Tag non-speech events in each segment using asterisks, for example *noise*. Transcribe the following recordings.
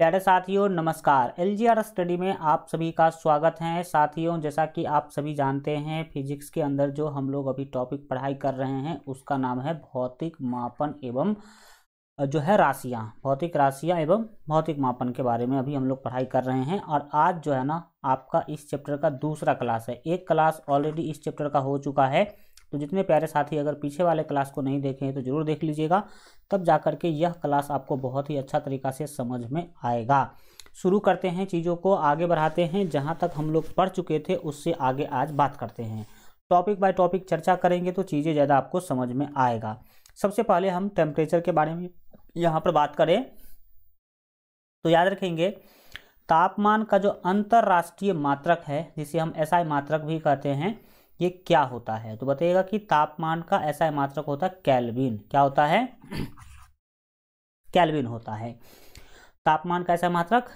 प्यारे साथियों नमस्कार एल स्टडी में आप सभी का स्वागत है साथियों जैसा कि आप सभी जानते हैं फिजिक्स के अंदर जो हम लोग अभी टॉपिक पढ़ाई कर रहे हैं उसका नाम है भौतिक मापन एवं जो है राशियाँ भौतिक राशियाँ एवं भौतिक मापन के बारे में अभी हम लोग पढ़ाई कर रहे हैं और आज जो है ना आपका इस चैप्टर का दूसरा क्लास है एक क्लास ऑलरेडी इस चैप्टर का हो चुका है तो जितने प्यारे साथी अगर पीछे वाले क्लास को नहीं देखे हैं तो ज़रूर देख लीजिएगा तब जा करके के यह क्लास आपको बहुत ही अच्छा तरीका से समझ में आएगा शुरू करते हैं चीज़ों को आगे बढ़ाते हैं जहाँ तक हम लोग पढ़ चुके थे उससे आगे आज बात करते हैं टॉपिक बाय टॉपिक चर्चा करेंगे तो चीज़ें ज़्यादा आपको समझ में आएगा सबसे पहले हम टेम्परेचर के बारे में यहाँ पर बात करें तो याद रखेंगे तापमान का जो अंतर्राष्ट्रीय मात्रक है जिसे हम एसआई मात्रक भी कहते हैं ये क्या होता है तो बताइएगा कि तापमान का ऐसा मात्रक होता है कैलविन क्या होता है *clears throat* कैलविन होता है तापमान का ऐसा मात्रक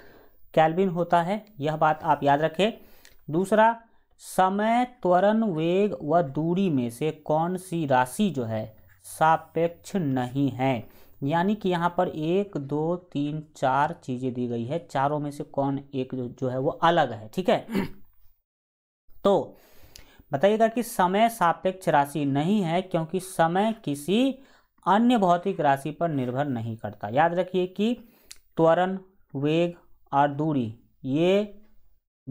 कैलविन होता है यह बात आप याद रखें दूसरा समय त्वरण वेग व दूरी में से कौन सी राशि जो है सापेक्ष नहीं है यानी कि यहाँ पर एक दो तीन चार चीज़ें दी गई है चारों में से कौन एक जो, जो है वो अलग है ठीक है *clears throat* तो बताइएगा कि समय सापेक्ष राशि नहीं है क्योंकि समय किसी अन्य भौतिक राशि पर निर्भर नहीं करता याद रखिए कि त्वरण वेग और दूरी ये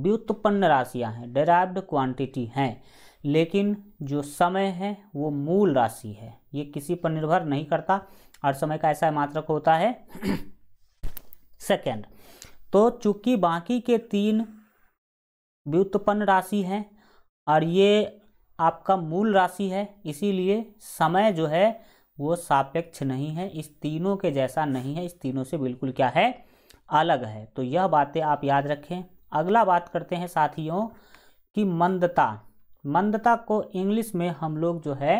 व्युत्पन्न राशियां हैं डेराइव्ड क्वांटिटी हैं लेकिन जो समय है वो मूल राशि है ये किसी पर निर्भर नहीं करता और समय का ऐसा मात्रक होता है सेकेंड *clears throat* तो चूंकि बाकी के तीन व्युत्पन्न राशि हैं और ये आपका मूल राशि है इसीलिए समय जो है वो सापेक्ष नहीं है इस तीनों के जैसा नहीं है इस तीनों से बिल्कुल क्या है अलग है तो यह बातें आप याद रखें अगला बात करते हैं साथियों कि मंदता मंदता को इंग्लिश में हम लोग जो है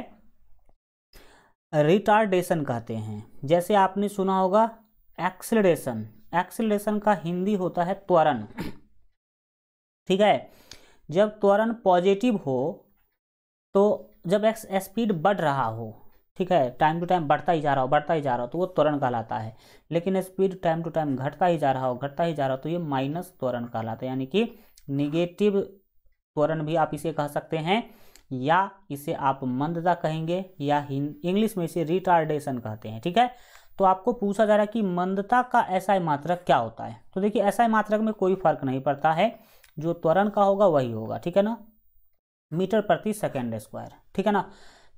रिटार्डेशन कहते हैं जैसे आपने सुना होगा एक्सलेशन एक्सलेशन का हिंदी होता है त्वरण ठीक है जब त्वरण पॉजिटिव हो तो जब एक्स स्पीड बढ़ रहा हो ठीक है टाइम टू टाइम बढ़ता ही जा रहा हो बढ़ता ही जा रहा हो तो वो त्वरण कहलाता है लेकिन स्पीड टाइम टू टाइम घटता ही जा रहा हो घटता ही जा रहा हो तो ये माइनस त्वरण कहलाता है यानी कि निगेटिव त्वरण भी आप इसे कह सकते हैं या इसे आप मंदता कहेंगे या इंग्लिश में इसे रिटार्डेशन कहते हैं ठीक है तो आपको पूछा जा रहा है कि मंदता का ऐसा मात्रक क्या होता है तो देखिए ऐसा मात्रक में कोई फर्क नहीं पड़ता है जो त्वरण का होगा वही होगा ठीक है ना मीटर प्रति सेकेंड स्क्वायर ठीक है ना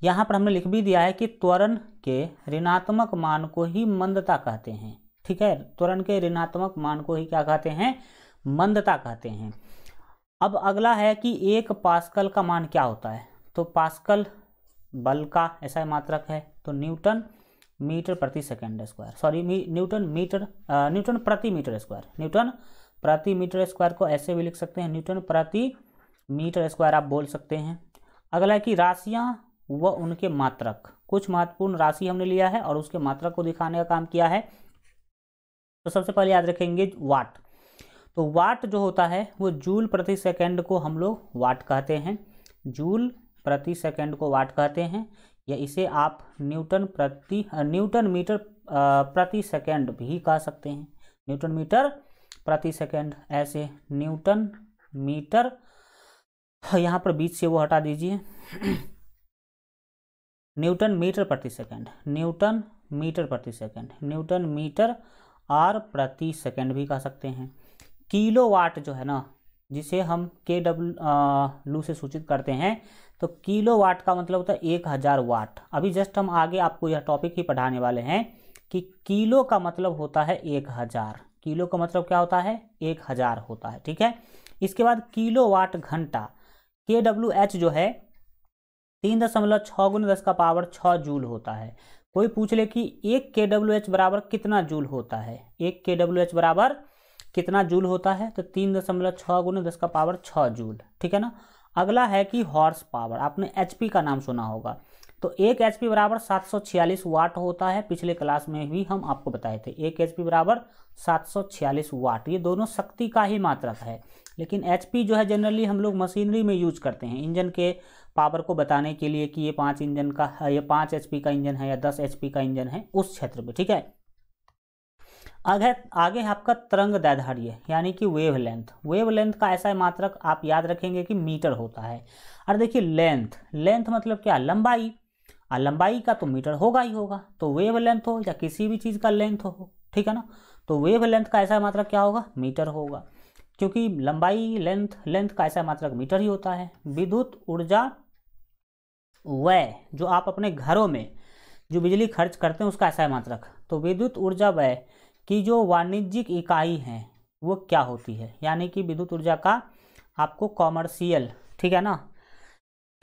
यहाँ पर हमने लिख भी दिया है कि त्वरण के ऋणात्मक मान को ही मंदता कहते हैं ठीक है त्वरण के ऋणात्मक मान को ही क्या कहते हैं मंदता कहते हैं अब अगला है कि एक पास्कल का मान क्या होता है तो पास्कल बल का ऐसा मात्रक है तो न्यूटन मीटर प्रति second square sorry newton metre newton प्रति मीटर स्क्वायर न्यूटन प्रति मीटर स्क्वायर को ऐसे भी लिख सकते हैं न्यूटन प्रति मीटर स्क्वायर आप बोल सकते हैं अगला है कि राशियाँ व उनके मात्रक कुछ महत्वपूर्ण राशि हमने लिया है और उसके मात्रक को दिखाने का काम किया है तो सबसे पहले याद रखेंगे वाट तो वाट जो होता है वो जूल प्रति सेकेंड को हम लोग वाट कहते हैं जूल प्रति सेकेंड को वाट कहते हैं या इसे आप न्यूटन प्रति न्यूटन मीटर प्रति सेकेंड भी कह सकते हैं न्यूटन मीटर प्रति सेकेंड ऐसे न्यूटन मीटर यहाँ पर बीच से वो हटा दीजिए न्यूटन मीटर प्रति सेकेंड न्यूटन मीटर प्रति सेकेंड न्यूटन मीटर आर प्रति सेकेंड भी कह सकते हैं किलोवाट वाट जो है ना जिसे हम के डब्ल्यू लू से सूचित करते हैं तो किलो वाट का मतलब होता है एक हज़ार वाट अभी जस्ट हम आगे आपको यह टॉपिक ही पढ़ाने वाले हैं कि किलो का मतलब होता है एक हज़ार किलो का मतलब क्या होता है एक हज़ार होता है ठीक है इसके बाद किलो वाट घंटा के डब्ल्यू एच जो है तीन दशमलव छः गुण दस का पावर छः जूल होता है कोई पूछ ले कि एक के डब्ल्यू एच बराबर कितना जूल होता है एक के डब्ल्यू एच बराबर कितना जूल होता है तो तीन दशमलव छः गुण दस का पावर छः जूल ठीक है ना अगला है कि हॉर्स पावर आपने एच का नाम सुना होगा तो एक एच पी बराबर सात सौ छियालीस वाट होता है पिछले क्लास में भी हम आपको बताए थे एक एच पी बराबर सात सौ छियालीस वाट ये दोनों शक्ति का ही मात्रक है लेकिन एच पी जो है जनरली हम लोग मशीनरी में यूज करते हैं इंजन के पावर को बताने के लिए कि ये पाँच इंजन का ये पाँच एच पी का इंजन है या दस एच पी का इंजन है उस क्षेत्र में ठीक है आगे आगे आपका तरंग दैधार्य यानी कि वेव लेंथ वेव लेंथ का ऐसा मात्रक आप याद रखेंगे कि मीटर होता है और देखिए लेंथ लेंथ मतलब क्या लंबाई और लंबाई का तो मीटर होगा ही होगा तो वेव लेंथ हो या किसी भी चीज़ का लेंथ हो ठीक है ना तो वेव लेंथ का ऐसा मात्रक क्या होगा मीटर होगा क्योंकि लंबाई लेंथ लेंथ का ऐसा मात्रक मीटर ही होता है विद्युत ऊर्जा व्यय जो आप अपने घरों में जो बिजली खर्च करते हैं उसका ऐसा मात्रक तो विद्युत ऊर्जा व्यय की जो वाणिज्यिक इकाई है वो क्या होती है यानी कि विद्युत ऊर्जा का आपको कॉमर्शियल ठीक है ना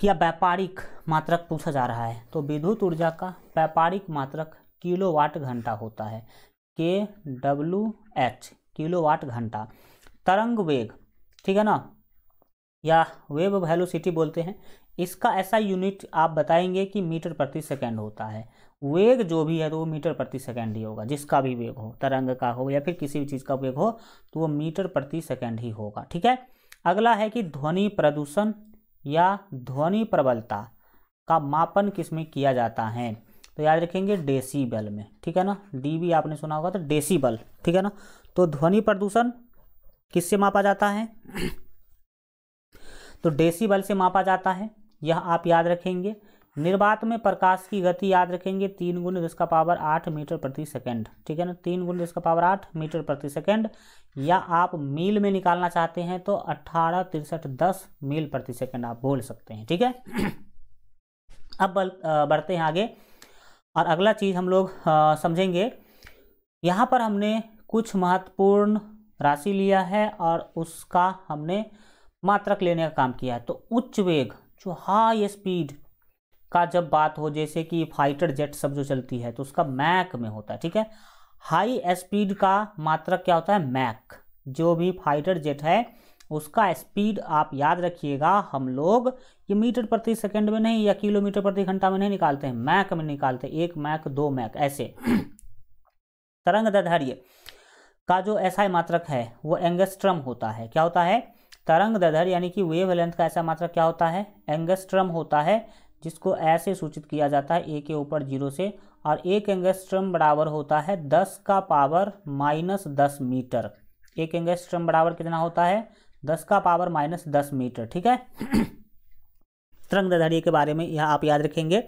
या व्यापारिक मात्रक पूछा जा रहा है तो विद्युत ऊर्जा का व्यापारिक मात्रक किलोवाट घंटा होता है के डब्लू एच किलोवाट घंटा तरंग वेग ठीक है ना या वेव वैलोसिटी बोलते हैं इसका ऐसा यूनिट आप बताएंगे कि मीटर प्रति सेकंड होता है वेग जो भी है तो वो मीटर प्रति सेकंड ही होगा जिसका भी वेग हो तरंग का हो या फिर किसी भी चीज़ का वेग हो तो वो मीटर प्रति सेकंड ही होगा ठीक है अगला है कि ध्वनि प्रदूषण या ध्वनि प्रबलता का मापन किस में किया जाता है तो याद रखेंगे डेसीबल में ठीक है ना डी भी आपने सुना होगा तो डेसीबल ठीक है ना तो ध्वनि प्रदूषण किससे मापा जाता है तो डेसीबल से मापा जाता है यह आप याद रखेंगे निर्वात में प्रकाश की गति याद रखेंगे तीन गुण जिसका पावर आठ मीटर प्रति सेकंड ठीक है ना तीन गुण जिसका पावर आठ मीटर प्रति सेकंड या आप मील में निकालना चाहते हैं तो अट्ठारह तिरसठ दस मील प्रति सेकंड आप बोल सकते हैं ठीक है अब बढ़ते हैं आगे और अगला चीज़ हम लोग समझेंगे यहाँ पर हमने कुछ महत्वपूर्ण राशि लिया है और उसका हमने मात्रक लेने का काम किया है तो उच्च वेग जो हाई स्पीड का जब बात हो जैसे कि फाइटर जेट सब जो चलती है तो उसका मैक में होता है ठीक है हाई स्पीड का मात्रक क्या होता है मैक जो भी फाइटर जेट है उसका स्पीड आप याद रखिएगा हम लोग ये मीटर प्रति सेकंड में नहीं या किलोमीटर प्रति घंटा में नहीं निकालते हैं मैक में निकालते हैं एक मैक दो मैक ऐसे *clears throat* तरंग दैर्घ्य का जो ऐसा मात्रक है वो एंगस्ट्रम होता है क्या होता है तरंग दधर यानी कि वेव लेंथ का ऐसा मात्रक क्या होता है एंगस्ट्रम होता है जिसको ऐसे सूचित किया जाता है ए के ऊपर जीरो से और एक एंगस्ट्रम बराबर होता है दस का पावर माइनस दस मीटर एक एंगस्ट्रम बराबर कितना होता है दस का पावर माइनस दस मीटर ठीक है *clears throat* तरंगदैर्घ्य के बारे में यह आप याद रखेंगे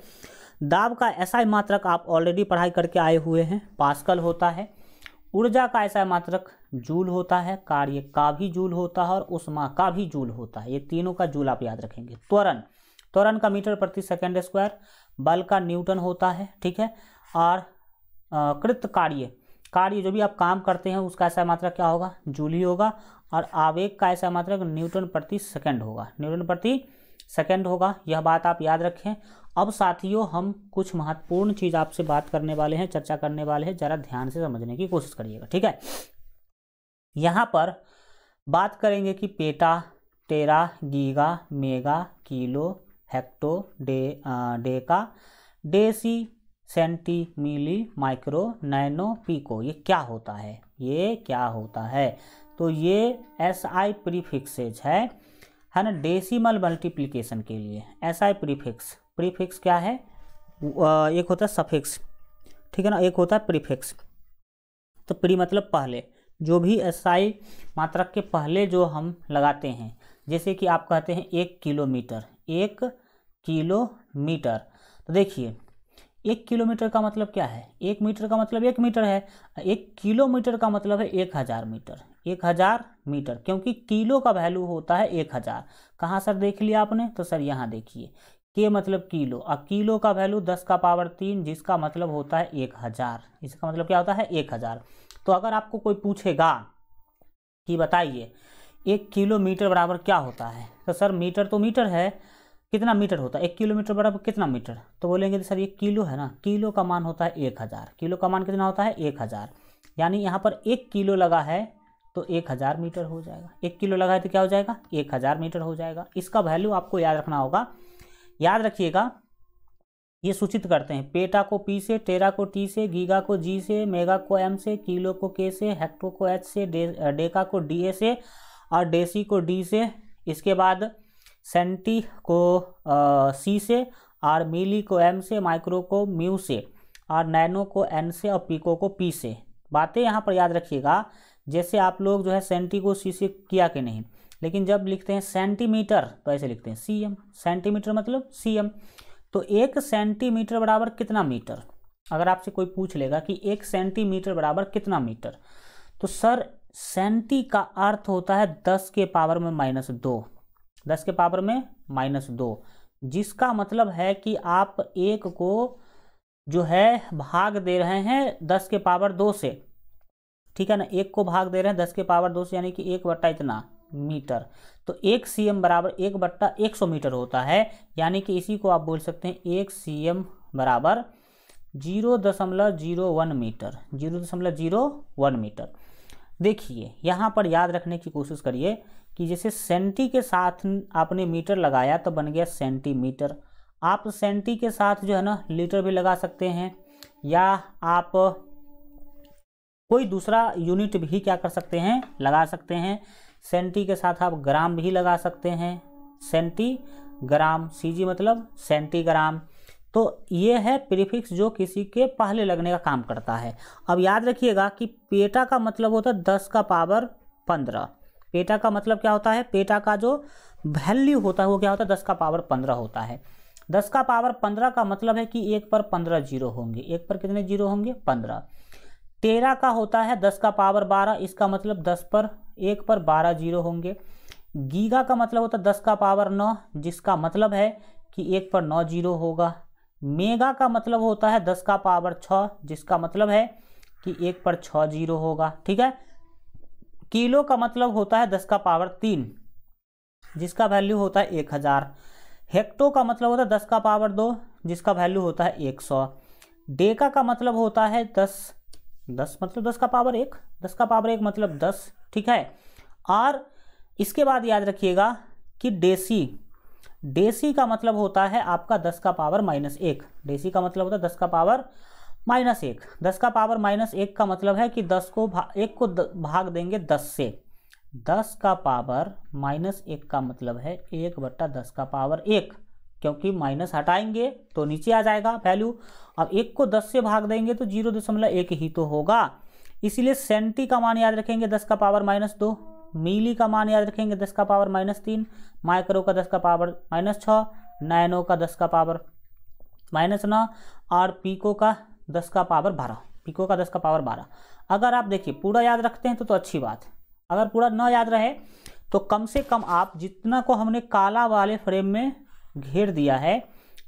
दाब का ऐसा मात्रक आप ऑलरेडी पढ़ाई करके आए हुए हैं पास्कल होता है ऊर्जा का ऐसा मात्रक जूल होता है कार्य का भी जूल होता है और उष्मा का भी जूल होता है ये तीनों का जूल आप याद रखेंगे त्वरण त्वरण का मीटर प्रति सेकेंड स्क्वायर बल का न्यूटन होता है ठीक है और कृत कार्य कार्य जो भी आप काम करते हैं उसका ऐसा मात्रा क्या होगा जूली होगा और आवेग का ऐसा मात्रा न्यूटन प्रति सेकेंड होगा न्यूटन प्रति सेकेंड होगा यह बात आप याद रखें अब साथियों हम कुछ महत्वपूर्ण चीज़ आपसे बात करने वाले हैं चर्चा करने वाले हैं ज़रा ध्यान से समझने की कोशिश करिएगा ठीक है यहाँ पर बात करेंगे कि peta tera giga mega kilo hecto de deca deci centi milli micro nano pico ये क्या होता है ये क्या होता है तो ये एस आई प्रीफिक्सेज है है ना डेसिमल मल्टीप्लिकेशन के लिए एस आई प्रीफिक्स प्रीफिक्स क्या है uh, एक होता है सफिक्स ठीक है ना एक होता है प्रीफिक्स तो प्री मतलब पहले जो भी एस आई मात्रक के पहले जो हम लगाते हैं जैसे कि आप कहते हैं एक किलोमीटर एक किलोमीटर तो देखिए एक किलोमीटर का मतलब क्या है एक मीटर का मतलब एक मीटर है एक किलोमीटर का मतलब है एक हज़ार मीटर एक हज़ार मीटर क्योंकि किलो का वैल्यू होता है एक हज़ार कहाँ सर देख लिया आपने तो सर यहाँ देखिए के मतलब किलो और किलो का वैल्यू दस का पावर तीन जिसका मतलब होता है एक हज़ार इसका मतलब क्या होता है एक हज़ार तो अगर आपको कोई पूछेगा कि बताइए एक किलोमीटर बराबर क्या होता है तो सर मीटर तो मीटर है कितना मीटर होता है एक किलोमीटर बराबर कितना मीटर तो बोलेंगे सर ये किलो है ना किलो का मान होता है एक हज़ार किलो का मान कितना होता है एक हज़ार यानी यहाँ पर एक किलो लगा है तो एक हज़ार मीटर हो जाएगा एक किलो लगा है तो क्या हो जाएगा एक हज़ार मीटर हो जाएगा इसका वैल्यू आपको याद रखना होगा याद रखिएगा ये सूचित करते हैं पेटा को पी से टेरा को टी से गीगा को जी से मेगा को एम से किलो को के से हेक्टो को एच से डे डेका को डी ए से और डेसी को डी से इसके बाद सेंटी को सी से और मिली को एम से माइक्रो को म्यू से और नैनो को एन से और पीको को पी से बातें यहाँ पर याद रखिएगा जैसे आप लोग जो है सेंटी को सी से किया कि नहीं लेकिन जब लिखते हैं सेंटीमीटर तो ऐसे लिखते हैं सी एम सेंटीमीटर मतलब सी एम तो एक सेंटीमीटर बराबर कितना मीटर अगर आपसे कोई पूछ लेगा कि एक सेंटीमीटर बराबर कितना मीटर तो सर सेंटी का अर्थ होता है दस के पावर में माइनस दो दस के पावर में माइनस दो जिसका मतलब है कि आप एक को जो है भाग दे रहे हैं दस के पावर दो से ठीक है ना एक को भाग दे रहे हैं दस के पावर दो से यानी कि एक बट्टा इतना मीटर तो एक सी एम बराबर एक बट्टा एक सौ मीटर होता है यानी कि इसी को आप बोल सकते हैं एक सी एम बराबर जीरो दशमलव जीरो वन मीटर जीरो दशमलव जीरो वन मीटर देखिए यहाँ पर याद रखने की कोशिश करिए कि जैसे सेंटी के साथ आपने मीटर लगाया तो बन गया सेंटीमीटर आप सेंटी के साथ जो है ना लीटर भी लगा सकते हैं या आप कोई दूसरा यूनिट भी क्या कर सकते हैं लगा सकते हैं सेंटी के साथ आप ग्राम भी लगा सकते हैं सेंटी ग्राम सी मतलब सेंटीग्राम तो ये है प्रीफिक्स जो किसी के पहले लगने का काम करता है अब याद रखिएगा कि पेटा का मतलब होता है दस का पावर पंद्रह पेटा का मतलब क्या होता है पेटा का जो वैल्यू होता है वो क्या होता है दस का पावर पंद्रह होता है दस का पावर पंद्रह का मतलब है कि एक पर पंद्रह जीरो होंगे एक पर कितने जीरो होंगे पंद्रह तेरह का होता है दस का पावर बारह इसका मतलब दस पर एक पर बारह जीरो होंगे गीगा का मतलब होता है दस का पावर नौ जिसका मतलब है कि एक पर नौ जीरो होगा मेगा का मतलब होता है दस का पावर छः जिसका मतलब है कि एक पर छः जीरो होगा ठीक है किलो का मतलब होता है दस का पावर तीन जिसका वैल्यू होता है एक हज़ार हेक्टो का मतलब होता है दस का पावर दो जिसका वैल्यू होता है एक सौ डेका का मतलब होता है दस दस मतलब दस का पावर एक दस का पावर एक मतलब दस ठीक है और इसके बाद याद रखिएगा कि डेसी डेसी का मतलब होता है आपका दस का पावर माइनस एक डेसी का मतलब होता है दस का पावर माइनस एक दस का पावर माइनस एक का मतलब है कि दस को भा, एक को भाग देंगे दस से दस का पावर माइनस एक का मतलब है एक बट्टा दस का पावर एक क्योंकि माइनस हटाएंगे तो नीचे आ जाएगा वैल्यू अब एक को दस से भाग देंगे तो जीरो दशमलव एक ही तो होगा इसीलिए सेंटी का मान याद रखेंगे दस का पावर माइनस दो मीली का मान याद रखेंगे दस का पावर माइनस तीन माइक्रो का दस का पावर माइनस छः नैनो का दस का पावर माइनस नौ और पीको का दस का पावर बारह पिको का दस का पावर बारह अगर आप देखिए पूरा याद रखते हैं तो तो अच्छी बात है अगर पूरा न याद रहे तो कम से कम आप जितना को हमने काला वाले फ्रेम में घेर दिया है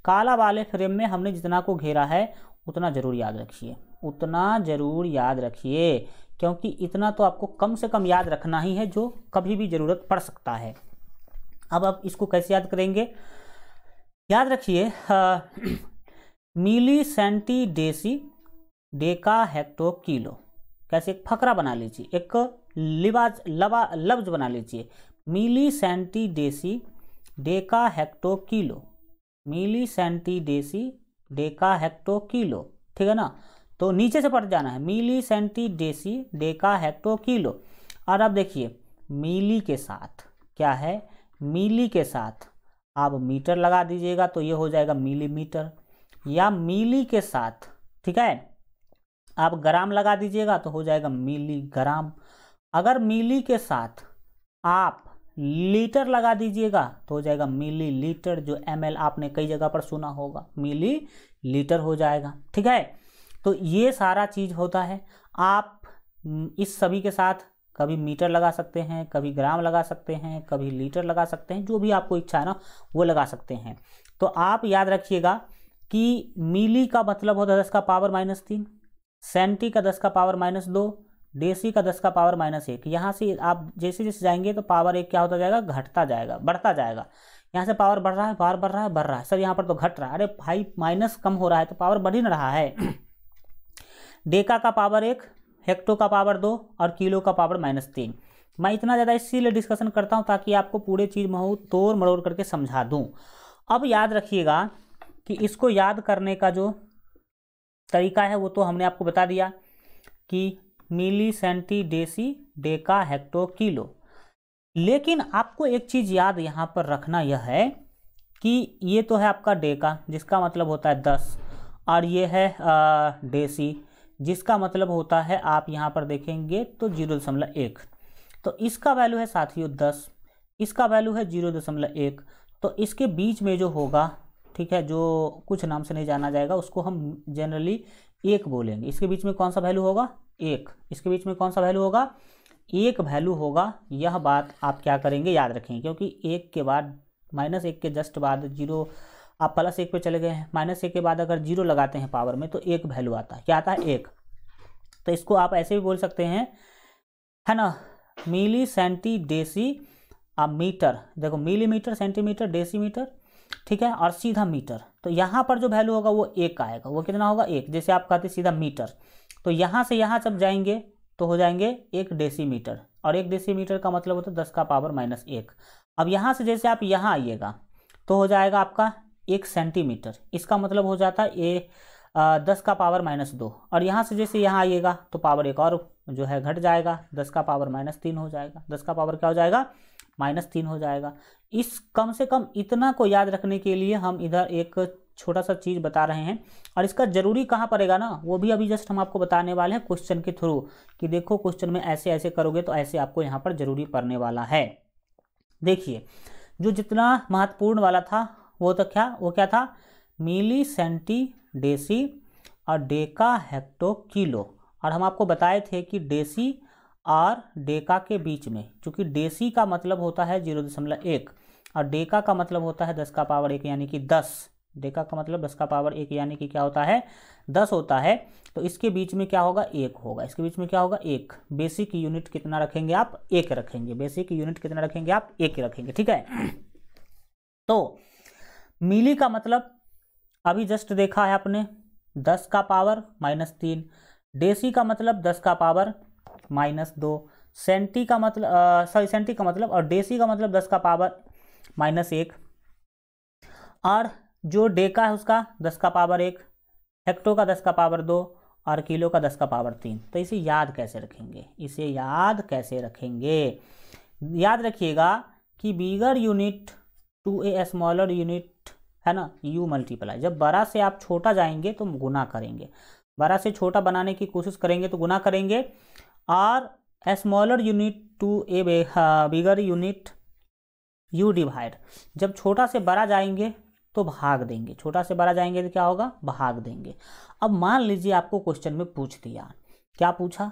काला वाले फ्रेम में हमने जितना को घेरा है उतना ज़रूर याद रखिए उतना ज़रूर याद रखिए क्योंकि इतना तो आपको कम से कम याद रखना ही है जो कभी भी ज़रूरत पड़ सकता है अब आप इसको कैसे याद करेंगे याद रखिए milli centi deci deca hecto kilo कैसे एक फकरा बना लीजिए एक लिबाज लबा लफ्ज बना लीजिए milli centi deci deca hecto kilo milli centi deci deca hecto kilo ठीक है ना तो नीचे से पड़ जाना है milli centi deci deca hecto kilo और अब देखिए मिली के साथ क्या है मिली के साथ आप मीटर लगा दीजिएगा तो ये हो जाएगा मिलीमीटर या मिली के साथ ठीक है आप ग्राम लगा दीजिएगा तो हो जाएगा मिली ग्राम अगर मिली के साथ आप लीटर लगा दीजिएगा तो हो जाएगा मिली लीटर जो एम आपने कई जगह पर सुना होगा मिली लीटर हो जाएगा ठीक है तो ये सारा चीज़ होता है आप इस सभी के साथ कभी मीटर लगा सकते हैं कभी ग्राम लगा सकते हैं कभी लीटर लगा सकते हैं जो भी आपको इच्छा है ना वो लगा सकते हैं तो आप याद रखिएगा कि मिली का मतलब होता है दस का पावर माइनस तीन सेंटी का दस का पावर माइनस दो देसी का दस का पावर माइनस एक यहाँ से आप जैसे जैसे जाएंगे तो पावर एक क्या होता जाएगा घटता जाएगा बढ़ता जाएगा यहाँ से पावर बढ़ रहा है पावर बढ़ रहा है बढ़ रहा है सर यहाँ पर तो घट रहा है अरे भाई माइनस कम हो रहा है तो पावर बढ़ ही ना रहा है *clears throat* डेका का पावर एक हेक्टो का पावर दो और किलो का पावर माइनस तीन मैं इतना ज़्यादा इसीलिए डिस्कशन करता हूँ ताकि आपको पूरे चीज़ में तोड़ मरोड़ करके समझा दूँ अब याद रखिएगा कि इसको याद करने का जो तरीका है वो तो हमने आपको बता दिया कि milli centi deci deca hecto kilo लेकिन आपको एक चीज़ याद यहाँ पर रखना यह है कि ये तो है आपका डेका जिसका मतलब होता है दस और ये है आ, डेसी जिसका मतलब होता है आप यहाँ पर देखेंगे तो जीरो दशमलव एक तो इसका वैल्यू है साथियों दस इसका वैल्यू है जीरो दशमलव एक तो इसके बीच में जो होगा ठीक है जो कुछ नाम से नहीं जाना जाएगा उसको हम जनरली एक बोलेंगे इसके बीच में कौन सा वैल्यू होगा एक इसके बीच में कौन सा वैल्यू होगा एक वैल्यू होगा यह बात आप क्या करेंगे याद रखेंगे क्योंकि एक के बाद माइनस एक के जस्ट बाद जीरो आप प्लस एक पे चले गए हैं माइनस एक के बाद अगर जीरो लगाते हैं पावर में तो एक वैल्यू आता है क्या आता है एक तो इसको आप ऐसे भी बोल सकते हैं है ना मिली सेंटी डेसी आ मीटर देखो मिलीमीटर सेंटीमीटर डेसीमीटर ठीक है और सीधा मीटर तो यहाँ पर जो वैल्यू होगा वो एक का आएगा वो कितना होगा एक जैसे आप कहते सीधा मीटर तो यहाँ से यहाँ जब जाएंगे तो हो जाएंगे एक डेसीमीटर और एक डेसीमीटर का मतलब होता है दस का पावर माइनस एक अब यहाँ से जैसे आप यहाँ आइएगा तो हो जाएगा आपका एक सेंटीमीटर इसका मतलब हो जाता है ए दस का पावर माइनस दो और यहाँ से जैसे यहाँ आइएगा तो पावर एक और जो है घट जाएगा दस का पावर माइनस तीन हो जाएगा दस का पावर क्या हो जाएगा माइनस तीन हो जाएगा इस कम से कम इतना को याद रखने के लिए हम इधर एक छोटा सा चीज़ बता रहे हैं और इसका जरूरी कहाँ पड़ेगा ना वो भी अभी जस्ट हम आपको बताने वाले हैं क्वेश्चन के थ्रू कि देखो क्वेश्चन में ऐसे ऐसे करोगे तो ऐसे आपको यहाँ पर जरूरी पड़ने वाला है देखिए जो जितना महत्वपूर्ण वाला था वो तो क्या वो क्या था मिली सेंटी डेसी और डेका हेक्टो किलो और हम आपको बताए थे कि डेसी और डेका के बीच में क्योंकि डेसी का मतलब होता है जीरो दशमलव एक और डेका का मतलब होता है दस का पावर एक यानी कि दस डेका का मतलब दस का पावर एक यानी कि क्या होता है दस होता है तो इसके बीच में क्या होगा एक होगा इसके बीच में क्या होगा एक बेसिक यूनिट कितना रखेंगे आप एक रखेंगे बेसिक यूनिट कितना रखेंगे आप एक रखेंगे ठीक है तो मिली का मतलब अभी जस्ट देखा है आपने दस का पावर माइनस तीन डेसी का मतलब दस का पावर माइनस दो सेंटी का मतलब सॉरी सेंटी का मतलब और डेसी का मतलब दस का पावर माइनस एक और जो डेका है उसका दस का पावर एक हेक्टो का दस का पावर दो और किलो का दस का पावर तीन तो इसे याद कैसे रखेंगे इसे याद कैसे रखेंगे याद रखिएगा कि bigger unit to a smaller unit है ना यू मल्टीप्लाई जब बड़ा से आप छोटा जाएंगे तो गुना करेंगे बड़ा से छोटा बनाने की कोशिश करेंगे तो गुना करेंगे or smaller unit to a a bigger unit you divide जब छोटा से बड़ा जाएंगे तो भाग देंगे छोटा से बड़ा जाएंगे तो क्या होगा भाग देंगे अब मान लीजिए आपको क्वेश्चन में पूछ दिया क्या पूछा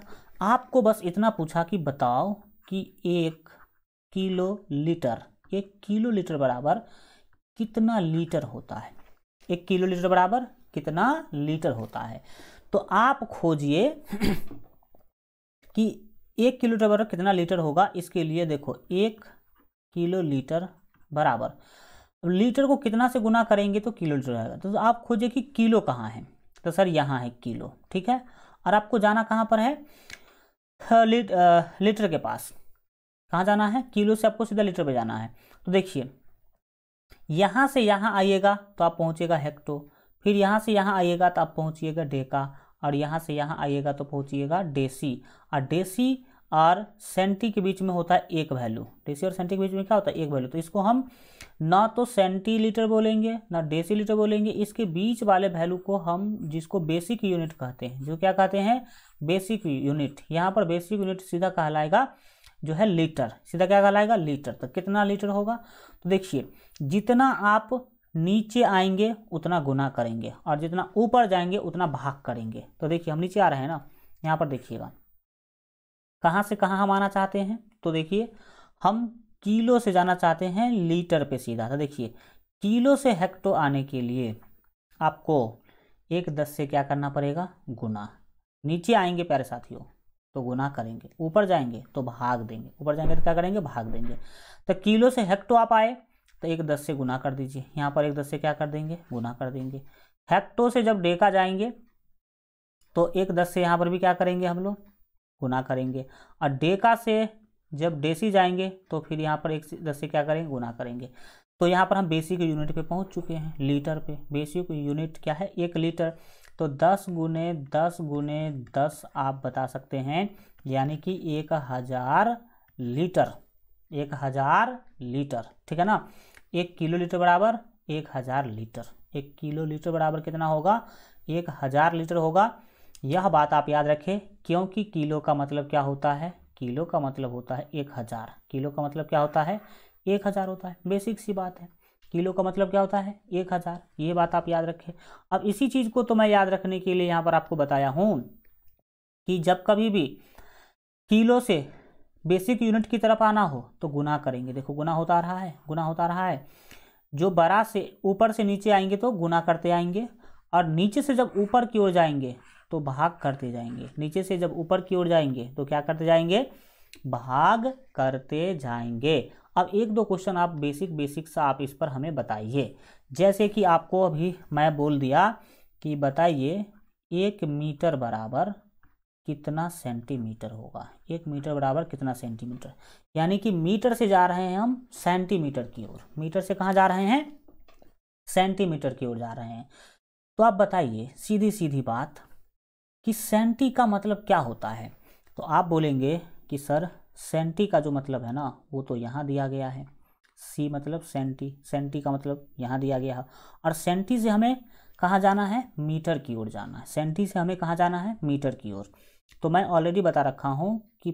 आपको बस इतना पूछा कि बताओ कि एक किलो लीटर एक किलो लीटर बराबर कितना लीटर होता है एक किलो लीटर बराबर कितना लीटर होता है तो आप खोजिए कि एक लीटर बराबर कितना लीटर होगा इसके लिए देखो एक किलो लीटर बराबर लीटर को कितना से गुना करेंगे तो किलो लीटर रहेगा तो आप खोजे कि किलो कहाँ है तो सर यहाँ है किलो ठीक है और आपको जाना कहाँ पर है हाँ, लीट, आ, लीटर के पास कहाँ जाना है किलो से आपको सीधा लीटर पर जाना है तो देखिए यहाँ से यहाँ आइएगा तो आप पहुँचेगा हेक्टो फिर यहाँ से यहाँ आइएगा तो आप पहुँचिएगा डेका और यहाँ से यहाँ आइएगा तो पहुँचिएगा डेसी और डेसी और सेंटी के बीच में होता है एक वैल्यू डेसी और सेंटी के बीच में क्या होता है एक वैल्यू तो इसको हम ना तो सेंटीलीटर बोलेंगे ना डेसी लीटर बोलेंगे इसके बीच वाले वैल्यू को हम जिसको बेसिक यूनिट कहते हैं जो क्या कहते हैं बेसिक यूनिट यहाँ पर बेसिक यूनिट सीधा कहलाएगा जो है लीटर सीधा क्या कहलाएगा लीटर तो कितना लीटर होगा तो देखिए जितना आप नीचे आएंगे उतना गुना करेंगे और जितना ऊपर जाएंगे उतना भाग करेंगे तो देखिए हम नीचे आ रहे हैं ना यहाँ पर देखिएगा कहाँ से कहाँ हम आना चाहते हैं तो देखिए हम किलो से जाना चाहते हैं लीटर पे सीधा था तो देखिए किलो से हेक्टो आने के लिए आपको एक दस से क्या करना पड़ेगा गुना नीचे आएंगे प्यारे साथियों तो गुना करेंगे ऊपर जाएंगे तो भाग देंगे ऊपर जाएंगे तो क्या करेंगे भाग देंगे तो किलो से हेक्टो आप आए तो एक दस से गुना कर दीजिए यहाँ पर एक दस से क्या कर देंगे गुना कर देंगे हेक्टो से जब डेका जाएंगे तो एक दस से यहाँ पर भी क्या करेंगे हम लोग गुना करेंगे और डेका से जब डेसी जाएंगे तो फिर यहाँ पर एक दस से क्या करेंगे गुना करेंगे तो यहाँ पर हम बेसिक यूनिट पे पहुँच चुके हैं लीटर पे बेसिक यूनिट क्या है एक लीटर तो दस गुने दस गुने दस आप बता सकते हैं यानी कि एक हज़ार लीटर एक हज़ार लीटर ठीक है ना एक किलो लीटर बराबर एक हज़ार लीटर एक किलो लीटर बराबर कितना होगा एक हज़ार लीटर होगा यह बात आप याद रखें क्योंकि किलो का मतलब क्या होता है किलो का मतलब होता है एक हज़ार किलो का मतलब क्या होता है एक हज़ार होता है बेसिक सी बात है किलो का मतलब क्या होता है एक हज़ार ये बात आप याद रखें अब इसी चीज़ को तो मैं याद रखने के लिए यहाँ पर आपको बताया हूं कि जब कभी भी किलो से बेसिक यूनिट की तरफ आना हो तो गुना करेंगे देखो गुना होता रहा है गुना होता रहा है जो बड़ा से ऊपर से नीचे आएंगे तो गुना करते आएंगे और नीचे से जब ऊपर की ओर जाएंगे तो भाग करते जाएंगे नीचे से जब ऊपर की ओर जाएंगे तो क्या करते जाएंगे भाग करते जाएंगे अब एक दो क्वेश्चन आप बेसिक बेसिक सा आप इस पर हमें बताइए जैसे कि आपको अभी मैं बोल दिया कि बताइए एक मीटर बराबर कितना सेंटीमीटर होगा एक मीटर बराबर कितना सेंटीमीटर यानी कि मीटर से जा रहे हैं हम सेंटीमीटर की ओर मीटर से कहाँ जा रहे हैं सेंटीमीटर की ओर जा रहे हैं तो आप बताइए सीधी सीधी बात कि सेंटी का मतलब क्या होता है तो आप बोलेंगे कि सर सेंटी का जो मतलब है ना वो तो यहाँ दिया गया है सी मतलब सेंटी सेंटी का मतलब यहाँ दिया गया है और सेंटी से हमें कहाँ जाना है मीटर की ओर जाना है सेंटी से हमें कहाँ जाना है मीटर की ओर तो मैं ऑलरेडी बता रखा हूँ कि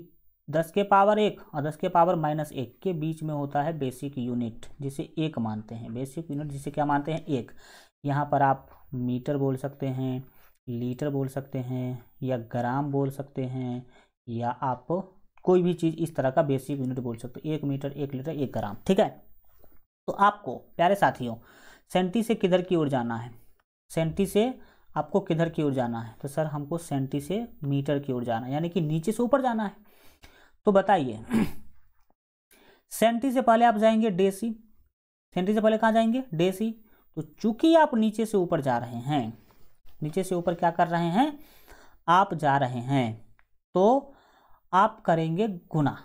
दस के पावर एक और दस के पावर माइनस एक के बीच में होता है बेसिक यूनिट जिसे एक मानते हैं बेसिक यूनिट जिसे क्या मानते हैं एक यहाँ पर आप मीटर बोल सकते हैं लीटर बोल सकते हैं या ग्राम बोल सकते हैं या आप कोई भी चीज़ इस तरह का बेसिक यूनिट बोल सकते हो एक मीटर एक लीटर एक ग्राम ठीक है तो आपको प्यारे साथियों सेंटी से किधर की ओर जाना है सेंटी से आपको किधर की ओर जाना है तो सर हमको सेंटी से मीटर की ओर जाना है यानी कि नीचे से ऊपर जाना है तो बताइए सेंटी से पहले आप जाएंगे डेसी सेंटी से पहले कहाँ जाएंगे डेसी तो चूंकि आप नीचे से ऊपर जा रहे हैं नीचे से ऊपर क्या कर रहे हैं आप जा रहे हैं तो आप करेंगे गुना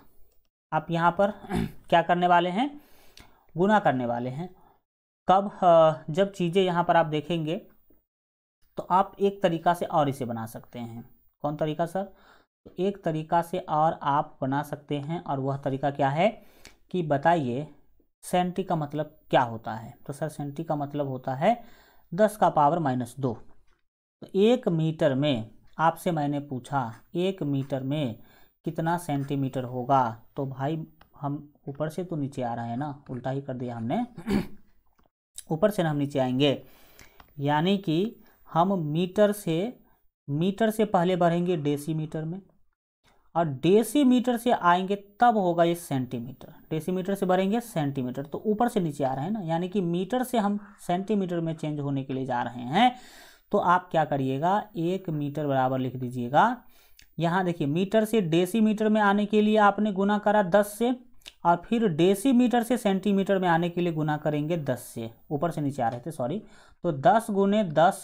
आप यहाँ पर *clears throat* क्या करने वाले हैं गुना करने वाले हैं कब जब चीज़ें यहाँ पर आप देखेंगे तो आप एक तरीका से और इसे बना सकते हैं कौन तरीका सर तो एक तरीका से और आप बना सकते हैं और वह तरीका क्या है कि बताइए सेंटी का मतलब क्या होता है तो सर सेंटी का मतलब होता है दस का पावर माइनस दो तो एक मीटर में आपसे मैंने पूछा एक मीटर में कितना सेंटीमीटर होगा तो भाई हम ऊपर से तो नीचे आ रहे हैं ना उल्टा ही कर दिया हमने *clears throat* ऊपर से ना हम नीचे आएंगे यानी कि हम मीटर से मीटर से पहले बढ़ेंगे डेसीमीटर में और डेसीमीटर से आएंगे तब होगा ये सेंटीमीटर डेसीमीटर से बढ़ेंगे सेंटीमीटर तो ऊपर से नीचे आ रहे हैं ना यानी कि मीटर से हम सेंटीमीटर में चेंज होने के लिए जा रहे हैं तो आप क्या करिएगा एक मीटर बराबर लिख दीजिएगा यहाँ देखिए मीटर से डेसीमीटर में आने के लिए आपने गुना करा दस से और फिर डेसीमीटर से सेंटीमीटर में आने के लिए गुना करेंगे दस से ऊपर से नीचे आ रहे थे सॉरी तो दस गुने दस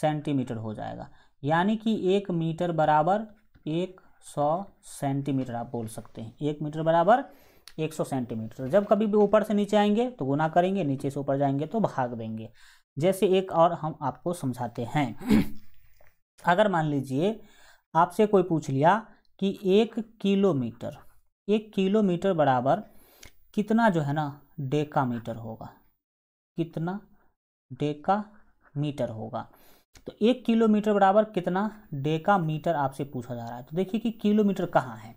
सेंटीमीटर हो जाएगा यानी कि एक मीटर बराबर एक सौ सेंटीमीटर आप बोल सकते हैं एक मीटर बराबर एक सौ सेंटीमीटर जब कभी भी ऊपर से नीचे आएंगे तो गुना करेंगे नीचे से ऊपर जाएंगे तो भाग देंगे जैसे एक और हम आपको समझाते हैं अगर मान लीजिए आपसे कोई पूछ लिया कि एक किलोमीटर एक किलोमीटर बराबर कितना जो है ना डेका मीटर होगा कितना डेका मीटर होगा तो एक किलोमीटर बराबर कितना डेका मीटर आपसे पूछा जा रहा है तो देखिए कि किलोमीटर कहाँ है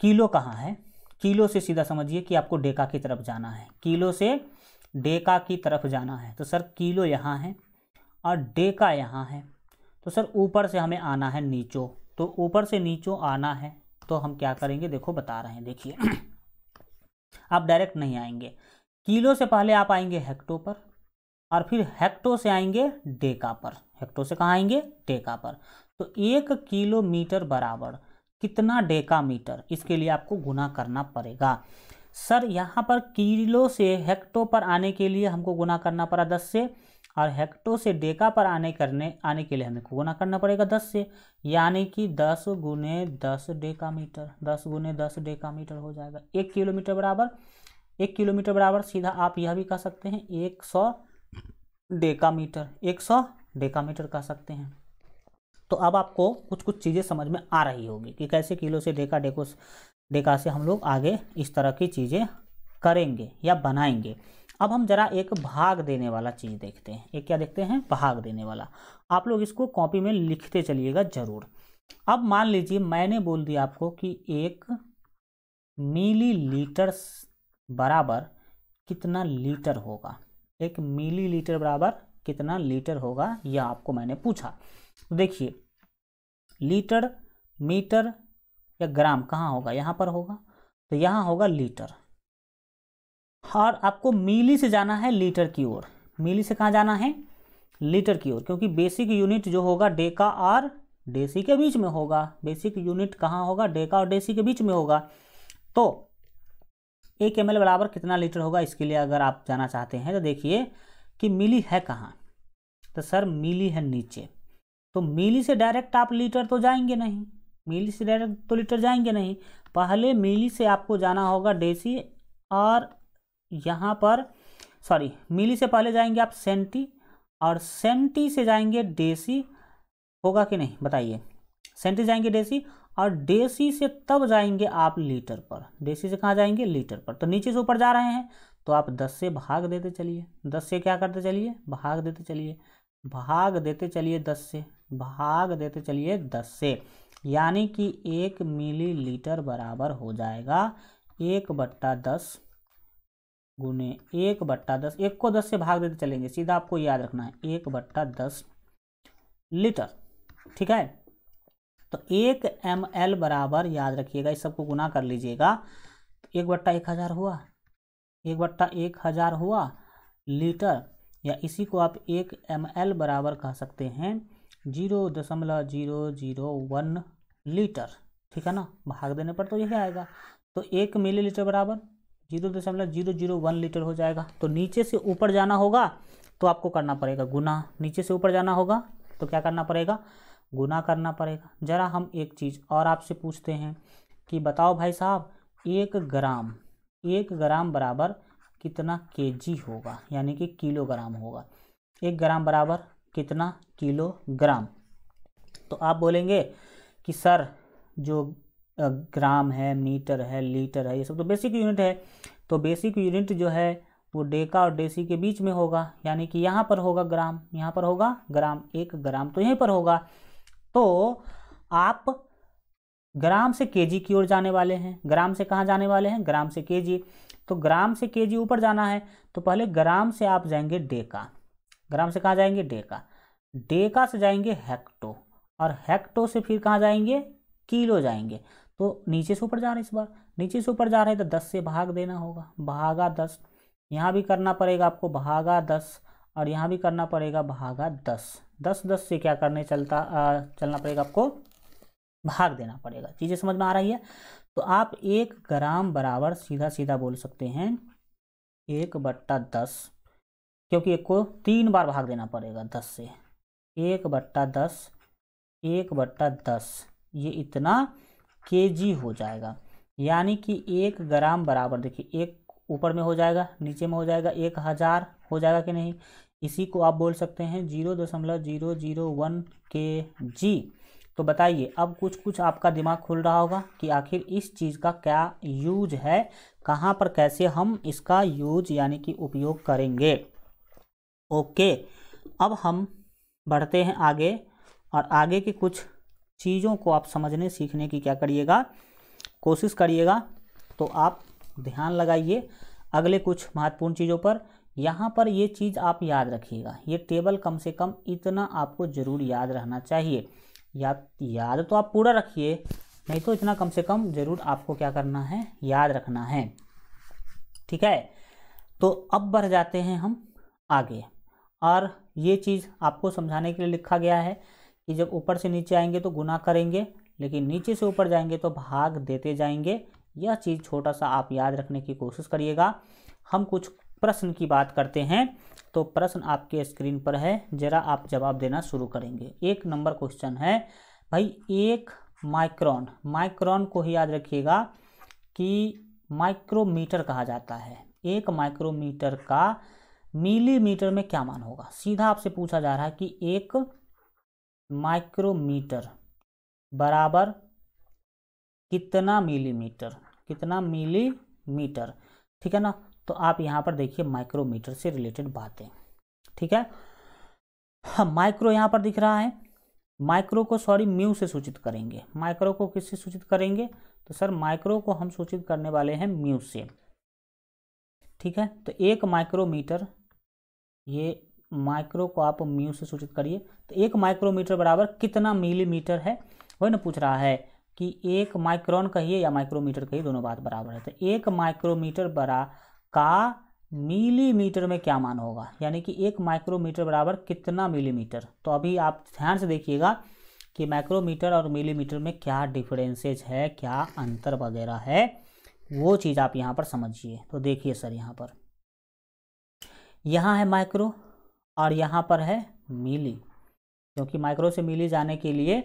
किलो कहाँ है किलो से सीधा समझिए कि आपको डेका की तरफ जाना है किलो से डेका की तरफ जाना है तो सर किलो यहाँ है और डेका यहाँ है तो सर ऊपर से हमें आना है नीचो तो ऊपर से नीचो आना है तो हम क्या करेंगे देखो बता रहे हैं देखिए आप डायरेक्ट नहीं आएंगे किलो से पहले आप आएंगे हेक्टो पर और फिर हेक्टो से आएंगे डेका पर हेक्टो से कहाँ आएंगे डेका पर तो एक किलोमीटर बराबर कितना डेका मीटर इसके लिए आपको गुना करना पड़ेगा सर यहाँ पर किलो से हेक्टो पर आने के लिए हमको गुना करना पड़ा दस से और हेक्टो से डेका पर आने करने आने के लिए हमें गुना करना पड़ेगा दस से यानी कि दस गुने दस डेका मीटर दस गुने दस डेका मीटर हो जाएगा एक किलोमीटर बराबर एक किलोमीटर बराबर सीधा आप यह भी कह सकते हैं एक सौ डेकामीटर एक सौ डेकामीटर कह सकते हैं तो अब आपको कुछ कुछ चीज़ें समझ में आ रही होगी कि कैसे किलो से डेका डेको डेका से हम लोग आगे इस तरह की चीज़ें करेंगे या बनाएंगे अब हम जरा एक भाग देने वाला चीज़ देखते हैं एक क्या देखते हैं भाग देने वाला आप लोग इसको कॉपी में लिखते चलिएगा ज़रूर अब मान लीजिए मैंने बोल दिया आपको कि एक लीटर बराबर कितना लीटर होगा एक मिलीलीटर बराबर कितना लीटर होगा यह आपको मैंने पूछा तो देखिए लीटर मीटर या ग्राम कहाँ होगा यहाँ पर होगा तो यहाँ होगा लीटर और आपको मिली से जाना है लीटर की ओर मिली से कहाँ जाना है लीटर की ओर क्योंकि बेसिक यूनिट जो होगा डेका और डेसी के बीच में होगा बेसिक यूनिट कहाँ होगा डेका और डेसी के बीच में होगा तो एक एम बराबर कितना लीटर होगा इसके लिए अगर आप जाना चाहते हैं तो देखिए कि मिली है कहाँ तो सर मिली है नीचे तो मिली से डायरेक्ट आप लीटर तो जाएंगे नहीं मिली से डायरेक्ट तो लीटर जाएंगे नहीं पहले मिली से आपको जाना होगा डेसी और यहाँ पर सॉरी मिली से पहले जाएंगे आप सेंटी और सेंटी से जाएंगे डेसी होगा कि नहीं बताइए सेंटी जाएंगे डेसी और डेसी से तब जाएंगे आप लीटर पर डेसी से कहाँ जाएंगे लीटर पर तो नीचे से ऊपर जा रहे हैं तो आप दस से भाग देते चलिए दस से क्या करते चलिए भाग देते चलिए भाग देते चलिए दस से भाग देते चलिए दस से यानी कि एक मिलीलीटर बराबर हो जाएगा एक बट्टा दस गुने एक बट्टा दस एक को दस से भाग देते चलेंगे सीधा आपको याद रखना है एक बट्टा दस लीटर ठीक है तो एक एम एल बराबर याद रखिएगा इस सबको गुना कर लीजिएगा तो एक बट्टा एक हज़ार हुआ एक बट्टा एक हज़ार हुआ लीटर या इसी को आप एक एम एल बराबर कह सकते हैं जीरो दशमलव जीरो जीरो वन लीटर ठीक है ना भाग देने पर तो यही आएगा तो एक मिली लीटर बराबर जीरो दशमलव जीरो जीरो वन लीटर हो जाएगा तो नीचे से ऊपर जाना होगा तो आपको करना पड़ेगा गुना नीचे से ऊपर जाना होगा तो क्या करना पड़ेगा गुना करना पड़ेगा ज़रा हम एक चीज़ और आपसे पूछते हैं कि बताओ भाई साहब एक ग्राम एक ग्राम बराबर कितना केजी होगा यानी कि किलोग्राम होगा एक ग्राम बराबर कितना किलोग्राम तो आप बोलेंगे कि सर जो ग्राम है मीटर है लीटर है ये सब तो बेसिक यूनिट है तो बेसिक यूनिट जो है वो डेका और डेसी के बीच में होगा यानी कि यहाँ पर होगा ग्राम यहाँ पर होगा ग्राम एक ग्राम तो यहीं पर होगा तो आप ग्राम से केजी की ओर जाने वाले हैं ग्राम से कहाँ जाने वाले हैं ग्राम से केजी तो ग्राम से केजी ऊपर जाना है तो पहले ग्राम से आप जाएंगे डेका ग्राम से कहाँ जाएंगे डेका डेका से जाएंगे हेक्टो और हेक्टो से फिर कहाँ जाएंगे किलो जाएंगे तो नीचे से ऊपर जा रहे इस बार नीचे से ऊपर जा रहे तो दस से भाग देना होगा भागा दस यहाँ भी करना पड़ेगा आपको भागा दस और यहाँ भी करना पड़ेगा भागा दस दस दस से क्या करने चलता आ, चलना पड़ेगा आपको भाग देना पड़ेगा चीज़ें समझ में आ रही है तो आप एक ग्राम बराबर सीधा सीधा बोल सकते हैं एक बट्टा दस क्योंकि एक को तीन बार भाग देना पड़ेगा दस से एक बट्टा दस एक बट्टा दस ये इतना जी हो जाएगा यानी कि एक ग्राम बराबर देखिए एक ऊपर में हो जाएगा नीचे में हो जाएगा एक हज़ार हो जाएगा कि नहीं इसी को आप बोल सकते हैं जीरो दशमलव जीरो जीरो वन के जी तो बताइए अब कुछ कुछ आपका दिमाग खुल रहा होगा कि आखिर इस चीज़ का क्या यूज है कहाँ पर कैसे हम इसका यूज यानी कि उपयोग करेंगे ओके अब हम बढ़ते हैं आगे और आगे की कुछ चीज़ों को आप समझने सीखने की क्या करिएगा कोशिश करिएगा तो आप ध्यान लगाइए अगले कुछ महत्वपूर्ण चीज़ों पर यहाँ पर ये चीज़ आप याद रखिएगा ये टेबल कम से कम इतना आपको ज़रूर याद रहना चाहिए याद याद तो आप पूरा रखिए नहीं तो इतना कम से कम ज़रूर आपको क्या करना है याद रखना है ठीक है तो अब बढ़ जाते हैं हम आगे और ये चीज़ आपको समझाने के लिए लिखा गया है कि जब ऊपर से नीचे आएंगे तो गुना करेंगे लेकिन नीचे से ऊपर जाएंगे तो भाग देते जाएंगे यह चीज़ छोटा सा आप याद रखने की कोशिश करिएगा हम कुछ प्रश्न की बात करते हैं तो प्रश्न आपके स्क्रीन पर है जरा आप जवाब देना शुरू करेंगे एक नंबर क्वेश्चन है भाई एक माइक्रॉन माइक्रॉन को ही याद रखिएगा कि माइक्रोमीटर कहा जाता है एक माइक्रोमीटर का मिलीमीटर में क्या मान होगा सीधा आपसे पूछा जा रहा है कि एक माइक्रोमीटर बराबर कितना मिलीमीटर कितना मिलीमीटर ठीक है ना तो आप यहाँ पर देखिए माइक्रोमीटर से रिलेटेड बातें ठीक है हाँ, माइक्रो यहाँ पर दिख रहा है माइक्रो को सॉरी म्यू से सूचित करेंगे माइक्रो को किससे सूचित करेंगे तो सर माइक्रो को हम सूचित करने वाले हैं म्यू से ठीक है तो एक माइक्रोमीटर ये माइक्रो को आप म्यू से सूचित करिए तो एक माइक्रोमीटर बराबर कितना मिलीमीटर है वही ना पूछ रहा है कि एक माइक्रोन कहिए या माइक्रोमीटर कहिए दोनों बात बराबर है तो एक माइक्रोमीटर बरा का मिलीमीटर में क्या मान होगा यानी कि एक माइक्रोमीटर बराबर कितना मिलीमीटर तो अभी आप ध्यान से देखिएगा कि माइक्रोमीटर और मिलीमीटर में क्या डिफरेंसेज है क्या अंतर वगैरह है वो चीज़ आप यहाँ पर समझिए तो देखिए सर यहाँ पर यहाँ है माइक्रो और यहाँ पर है मिली क्योंकि माइक्रो से मिली जाने के लिए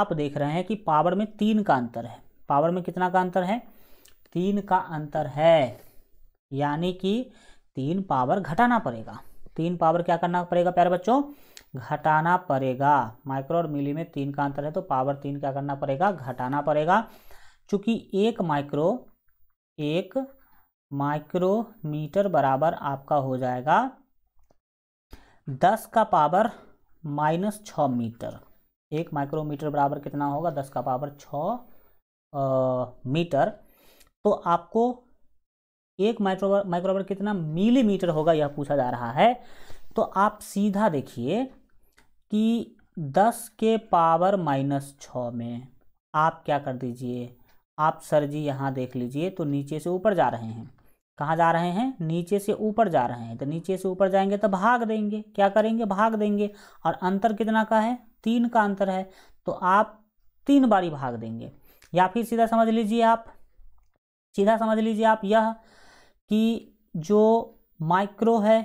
आप देख रहे हैं कि पावर में तीन का अंतर है पावर में कितना का अंतर है तीन का अंतर है यानी कि तीन पावर घटाना पड़ेगा तीन पावर क्या करना पड़ेगा प्यारे बच्चों घटाना पड़ेगा माइक्रो और मिली में तीन का अंतर है तो पावर तीन क्या करना पड़ेगा घटाना पड़ेगा चूंकि एक माइक्रो एक माइक्रोमीटर बराबर आपका हो जाएगा दस का पावर माइनस छ मीटर एक माइक्रोमीटर बराबर कितना होगा दस का पावर छ मीटर तो आपको एक माइक्रो माइक्रोवर कितना मिलीमीटर होगा यह पूछा जा रहा है तो आप सीधा देखिए कि दस के पावर माइनस छ में आप क्या कर दीजिए आप सर जी यहाँ देख लीजिए तो नीचे से ऊपर जा रहे हैं कहाँ जा रहे हैं नीचे से ऊपर जा रहे हैं तो नीचे से ऊपर जाएंगे तो भाग देंगे क्या करेंगे भाग देंगे और अंतर कितना का है तीन का अंतर है तो आप तीन बारी भाग देंगे या फिर सीधा समझ लीजिए आप सीधा समझ लीजिए आप यह कि जो माइक्रो है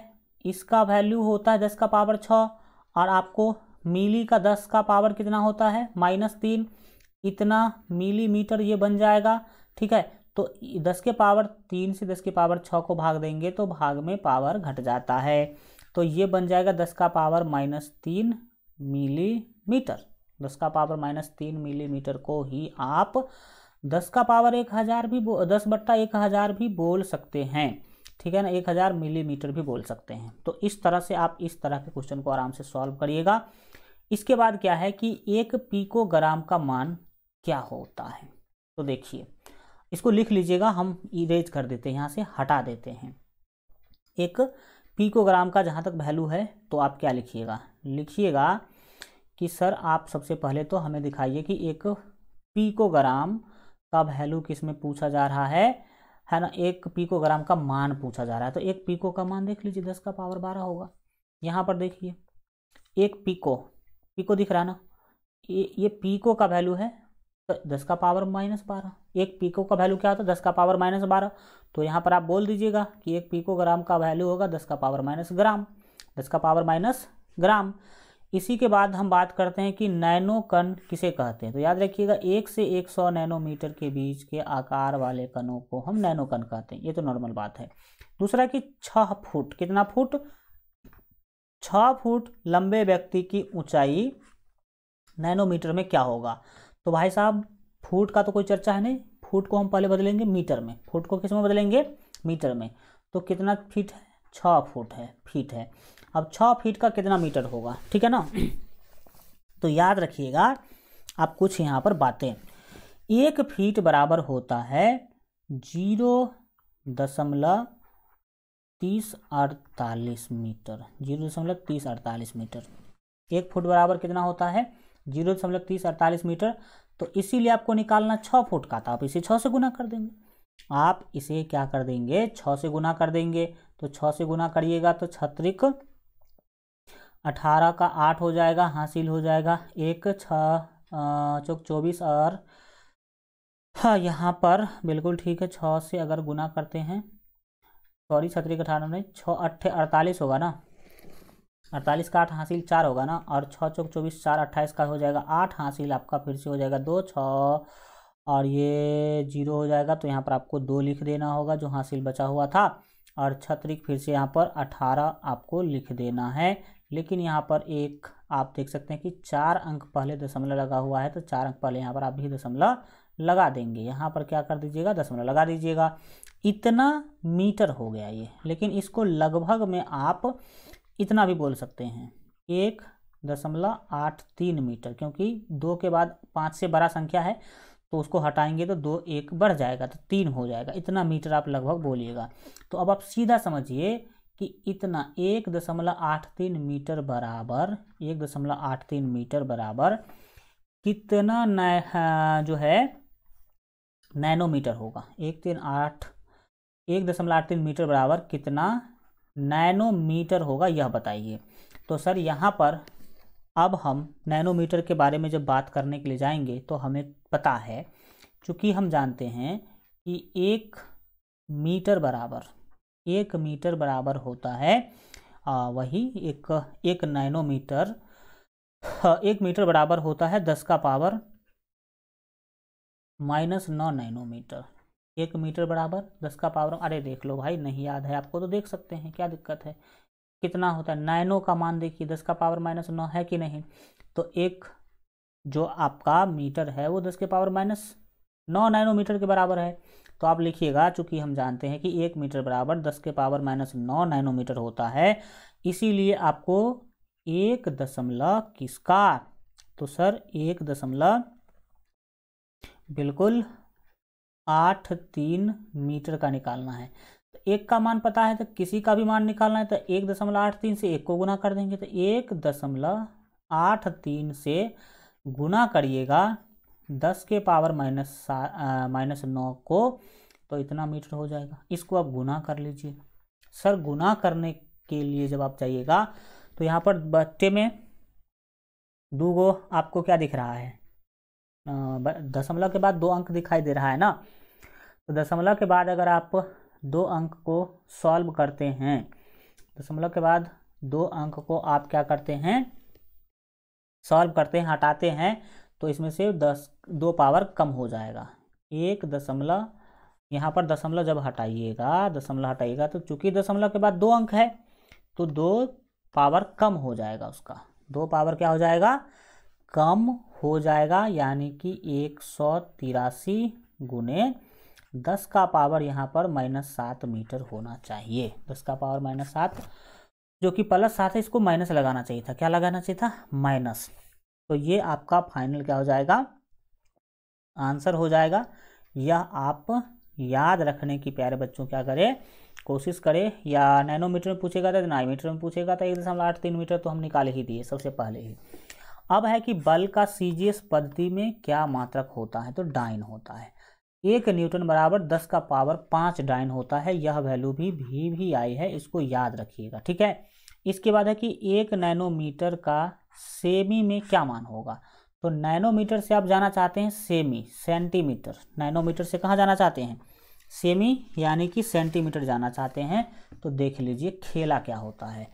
इसका वैल्यू होता है दस का पावर छ और आपको मिली का दस का पावर कितना होता है माइनस तीन इतना मिलीमीटर ये बन जाएगा ठीक है तो दस के पावर तीन से दस के पावर छः को भाग देंगे तो भाग में पावर घट जाता है तो ये बन जाएगा दस का पावर माइनस तीन मिली मीटर दस का पावर माइनस तीन मिलीमीटर को ही आप दस का पावर एक हज़ार भी बो दस बट्टा एक हज़ार भी बोल सकते हैं ठीक है ना एक हज़ार मिलीमीटर भी बोल सकते हैं तो इस तरह से आप इस तरह के क्वेश्चन को आराम से सॉल्व करिएगा इसके बाद क्या है कि एक पीकोग्राम का मान क्या होता है तो देखिए इसको लिख लीजिएगा हम इरेज कर देते हैं यहाँ से हटा देते हैं एक पीकोग्राम का जहाँ तक वैल्यू है तो आप क्या लिखिएगा लिखिएगा कि सर आप सबसे पहले तो हमें दिखाइए कि एक पीकोग्राम का वैल्यू किस में पूछा जा रहा है है ना एक पीकोग्राम का मान पूछा जा रहा है तो एक पीको का मान देख लीजिए दस का पावर बारह होगा यहाँ पर देखिए एक पीको पीको दिख रहा है ना ये ये पीको का वैल्यू है तो दस का पावर माइनस बारह एक पीको का वैल्यू क्या होता है दस का पावर माइनस बारह तो यहाँ पर आप बोल दीजिएगा कि एक पीको ग्राम का वैल्यू होगा दस का पावर माइनस ग्राम दस का पावर माइनस ग्राम इसी के बाद हम बात करते हैं कि नैनो कण किसे कहते हैं तो याद रखिएगा एक से एक सौ नैनोमीटर के बीच के आकार वाले कणों को हम नैनो कण कहते हैं ये तो नॉर्मल बात है दूसरा कि छह फुट कितना फुट छ फुट लंबे व्यक्ति की ऊंचाई नैनोमीटर में क्या होगा तो भाई साहब फुट का तो कोई चर्चा है नहीं फुट को हम पहले बदलेंगे मीटर में फुट को किस में बदलेंगे मीटर में तो कितना फीट है छ फुट है फीट है अब छः फीट का कितना मीटर होगा ठीक है ना तो याद रखिएगा आप कुछ यहाँ पर बातें एक फीट बराबर होता है जीरो दशमलव तीस अड़तालीस मीटर जीरो दशमलव तीस अड़तालीस मीटर एक फुट बराबर कितना होता है जीरो दशमलव तीस अड़तालीस मीटर तो इसीलिए आपको निकालना छः फुट का था आप इसे छः से गुना कर देंगे आप इसे क्या कर देंगे छः से गुना कर देंगे तो छः से गुना करिएगा तो छत्रिक अठारह का आठ हो जाएगा हासिल हो जाएगा एक छ चौक चौबीस और हाँ यहाँ पर बिल्कुल ठीक है छः से अगर गुना करते हैं सॉरी का अठारह में छः अट्ठे अड़तालीस होगा ना अड़तालीस का आठ हासिल चार होगा ना और छः चौक चौबीस चार अट्ठाईस का हो जाएगा आठ हासिल आपका फिर से हो जाएगा दो छः और ये जीरो हो जाएगा तो यहाँ पर आपको दो लिख देना होगा जो हासिल बचा हुआ था और छत्रिक फिर से यहाँ पर अठारह आपको लिख देना है लेकिन यहाँ पर एक आप देख सकते हैं कि चार अंक पहले दशमलव लगा हुआ है तो चार अंक पहले यहाँ पर आप भी दशमलव लगा देंगे यहाँ पर क्या कर दीजिएगा दशमलव लगा दीजिएगा इतना मीटर हो गया ये लेकिन इसको लगभग में आप इतना भी बोल सकते हैं एक दशमलव आठ तीन मीटर क्योंकि दो के बाद पाँच से बड़ा संख्या है तो उसको हटाएंगे तो दो एक बढ़ जाएगा तो तीन हो जाएगा इतना मीटर आप लगभग बोलिएगा तो अब आप सीधा समझिए कि इतना एक दशमलव आठ तीन मीटर बराबर एक दशमलव आठ तीन मीटर बराबर कितना नै हाँ, जो है नैनोमीटर होगा एक तीन आठ एक दशमलव आठ तीन मीटर बराबर कितना नैनोमीटर होगा यह बताइए तो सर यहाँ पर अब हम नैनोमीटर के बारे में जब बात करने के लिए जाएंगे तो हमें पता है चूँकि हम जानते हैं कि एक मीटर बराबर एक मीटर बराबर होता है आ, वही एक एक नैनोमीटर हाँ, एक मीटर बराबर होता है दस का पावर माइनस नौ नैनोमीटर एक मीटर बराबर दस का पावर अरे देख लो भाई नहीं याद है आपको तो देख सकते हैं क्या दिक्कत है कितना होता है नैनो का मान देखिए दस का पावर माइनस नौ है कि नहीं तो एक जो आपका मीटर है वो दस के पावर माइनस नौ नैनोमीटर के बराबर है तो आप लिखिएगा चूंकि हम जानते हैं कि एक मीटर बराबर दस के पावर माइनस नौ नाइनोमीटर होता है इसीलिए आपको एक दशमलव किसका तो सर एक दशमलव बिल्कुल आठ तीन मीटर का निकालना है तो एक का मान पता है तो किसी का भी मान निकालना है तो एक दशमलव आठ तीन से एक को गुना कर देंगे तो एक दशमलव आठ तीन से गुना करिएगा दस के पावर माइनस माइनस नौ को तो इतना मीटर हो जाएगा इसको आप गुना कर लीजिए सर गुना करने के लिए जब आप जाइएगा तो यहाँ पर बच्चे में दो गो आपको क्या दिख रहा है दशमलव के बाद दो अंक दिखाई दे रहा है ना तो दशमलव के बाद अगर आप दो अंक को सॉल्व करते हैं दशमलव के बाद दो अंक को आप क्या करते हैं सॉल्व करते हैं हटाते हैं तो इसमें से दस दो पावर कम हो जाएगा एक दशमलव यहाँ पर दशमलव जब हटाइएगा दशमलव हटाइएगा तो चूंकि दशमलव के बाद दो अंक है तो दो पावर कम हो जाएगा उसका दो पावर क्या हो जाएगा कम हो जाएगा यानी कि एक सौ तिरासी गुने दस का पावर यहाँ पर माइनस सात मीटर होना चाहिए दस का पावर माइनस सात जो कि प्लस सात है इसको माइनस लगाना चाहिए था क्या लगाना चाहिए था माइनस तो ये आपका फाइनल क्या हो जाएगा आंसर हो जाएगा यह आप याद रखने की प्यारे बच्चों क्या करें कोशिश करें या नैनोमीटर में पूछेगा था तो नाइमीटर में पूछेगा था तो एक दशमलव आठ तीन मीटर तो हम निकाल ही दिए सबसे पहले ही अब है कि बल का सी पद्धति में क्या मात्रक होता है तो डाइन होता है एक न्यूटन बराबर दस का पावर पाँच डाइन होता है यह वैल्यू भी भी, भी आई है इसको याद रखिएगा ठीक है इसके बाद है कि एक नैनोमीटर का सेमी में क्या मान होगा तो नैनोमीटर से आप जाना चाहते हैं सेमी सेंटीमीटर नैनोमीटर से कहाँ जाना चाहते हैं सेमी यानी कि सेंटीमीटर जाना चाहते हैं तो देख लीजिए खेला क्या होता है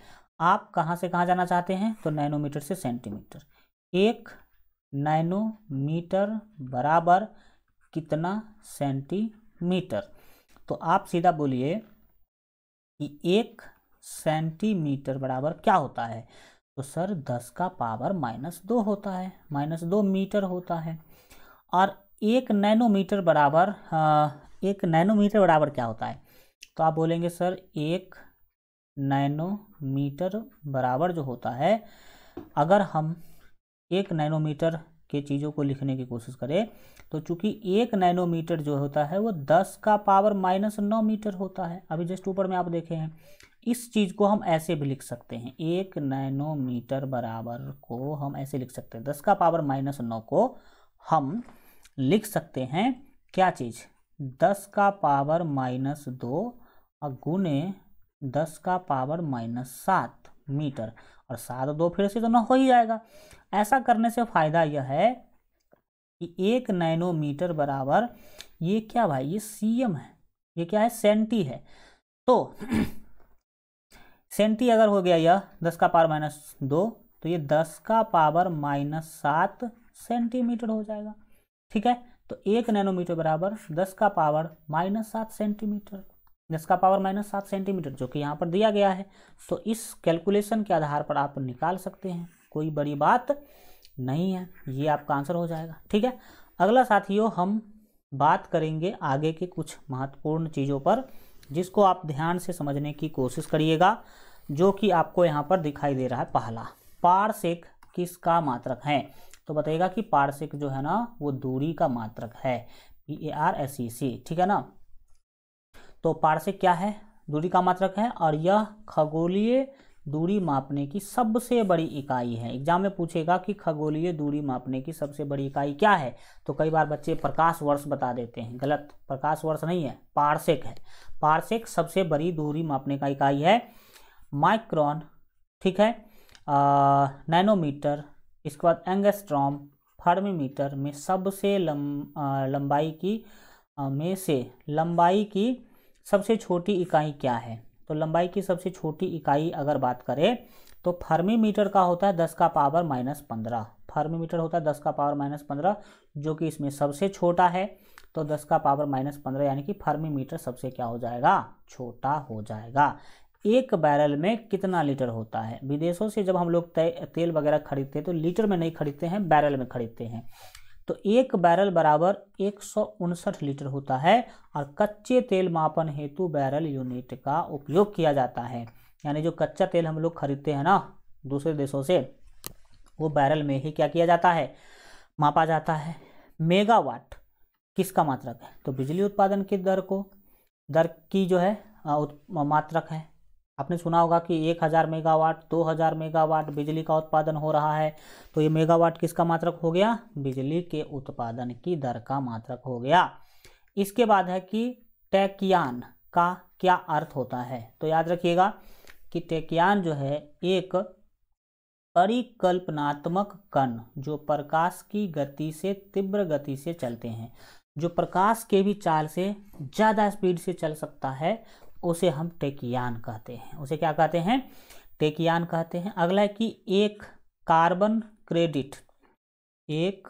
आप कहाँ से कहाँ जाना चाहते हैं तो नैनोमीटर से सेंटीमीटर एक नैनोमीटर बराबर कितना सेंटीमीटर तो आप सीधा बोलिए कि एक सेंटीमीटर बराबर क्या होता है तो सर दस का पावर माइनस दो होता है माइनस दो मीटर होता है और एक नैनोमीटर बराबर एक नैनोमीटर बराबर क्या होता है तो आप बोलेंगे सर एक नैनोमीटर बराबर जो होता है अगर हम एक नैनोमीटर के चीज़ों को लिखने की कोशिश करें तो चूंकि एक नैनोमीटर जो होता है वो दस का पावर माइनस नौ मीटर होता है अभी जस्ट ऊपर में आप देखे हैं इस चीज़ को हम ऐसे भी लिख सकते हैं एक नैनोमीटर बराबर को हम ऐसे लिख सकते हैं दस का पावर माइनस नौ को हम लिख सकते हैं क्या चीज़ दस का पावर माइनस दो और गुने दस का पावर माइनस सात मीटर और सात दो फिर से तो नौ हो ही जाएगा ऐसा करने से फ़ायदा यह है कि एक नैनोमीटर बराबर ये क्या भाई ये एम है ये क्या है सेंटी है तो *clears throat* सेंटी अगर हो गया यह दस का पावर माइनस दो तो ये दस का पावर माइनस सात सेंटीमीटर हो जाएगा ठीक है तो एक नैनोमीटर बराबर दस का पावर माइनस सात सेंटीमीटर दस का पावर माइनस सात सेंटीमीटर जो कि यहाँ पर दिया गया है तो इस कैलकुलेशन के आधार पर आप निकाल सकते हैं कोई बड़ी बात नहीं है ये आपका आंसर हो जाएगा ठीक है अगला साथियों हम बात करेंगे आगे के कुछ महत्वपूर्ण चीज़ों पर जिसको आप ध्यान से समझने की कोशिश करिएगा जो कि आपको यहाँ पर दिखाई दे रहा है पहला पारसेक किसका मात्रक है तो बताइएगा कि पारसेक जो है ना वो दूरी का मात्रक है P A R S E C ठीक है ना तो पारसेक क्या है दूरी का मात्रक है और यह खगोलीय दूरी मापने की सबसे बड़ी इकाई है एग्जाम में पूछेगा कि खगोलीय दूरी मापने की सबसे बड़ी इकाई क्या है तो कई बार बच्चे प्रकाश वर्ष बता देते हैं गलत प्रकाश वर्ष नहीं है पार्सेक है पार्सेक सबसे बड़ी दूरी मापने का इकाई है माइक्रॉन ठीक है नैनोमीटर इसके बाद एंगस्ट्रॉम फर्मीमीटर में सबसे लम, लंबाई की आ, में से लंबाई की सबसे छोटी इकाई क्या है तो लंबाई की सबसे छोटी इकाई अगर बात करें तो फर्मीमीटर का होता है दस का पावर माइनस पंद्रह फर्मीमीटर होता है दस का पावर माइनस पंद्रह जो कि इसमें सबसे छोटा है तो दस का पावर माइनस पंद्रह यानी कि फर्मीमीटर सबसे क्या हो जाएगा छोटा हो जाएगा एक बैरल में कितना लीटर होता है विदेशों से जब हम लोग तेल वगैरह खरीदते हैं तो लीटर में नहीं खरीदते हैं बैरल में खरीदते हैं तो एक बैरल बराबर एक लीटर होता है और कच्चे तेल मापन हेतु बैरल यूनिट का उपयोग किया जाता है यानी जो कच्चा तेल हम लोग खरीदते हैं ना दूसरे देशों से वो बैरल में ही क्या किया जाता है मापा जाता है मेगावाट किसका मात्रक है तो बिजली उत्पादन की दर को दर की जो है मात्रक है आपने सुना होगा कि 1000 मेगावाट 2000 मेगावाट बिजली का उत्पादन हो रहा है तो ये मेगावाट किसका मात्रक हो गया बिजली के उत्पादन की दर का मात्रक हो गया इसके बाद है कि टैकियान का क्या अर्थ होता है तो याद रखिएगा कि टैकियान जो है एक परिकल्पनात्मक कण जो प्रकाश की गति से तीव्र गति से चलते हैं जो प्रकाश के भी चाल से ज़्यादा स्पीड से चल सकता है उसे हम टेकियान कहते हैं उसे क्या कहते हैं टेकियान कहते हैं अगला है कि एक कार्बन क्रेडिट एक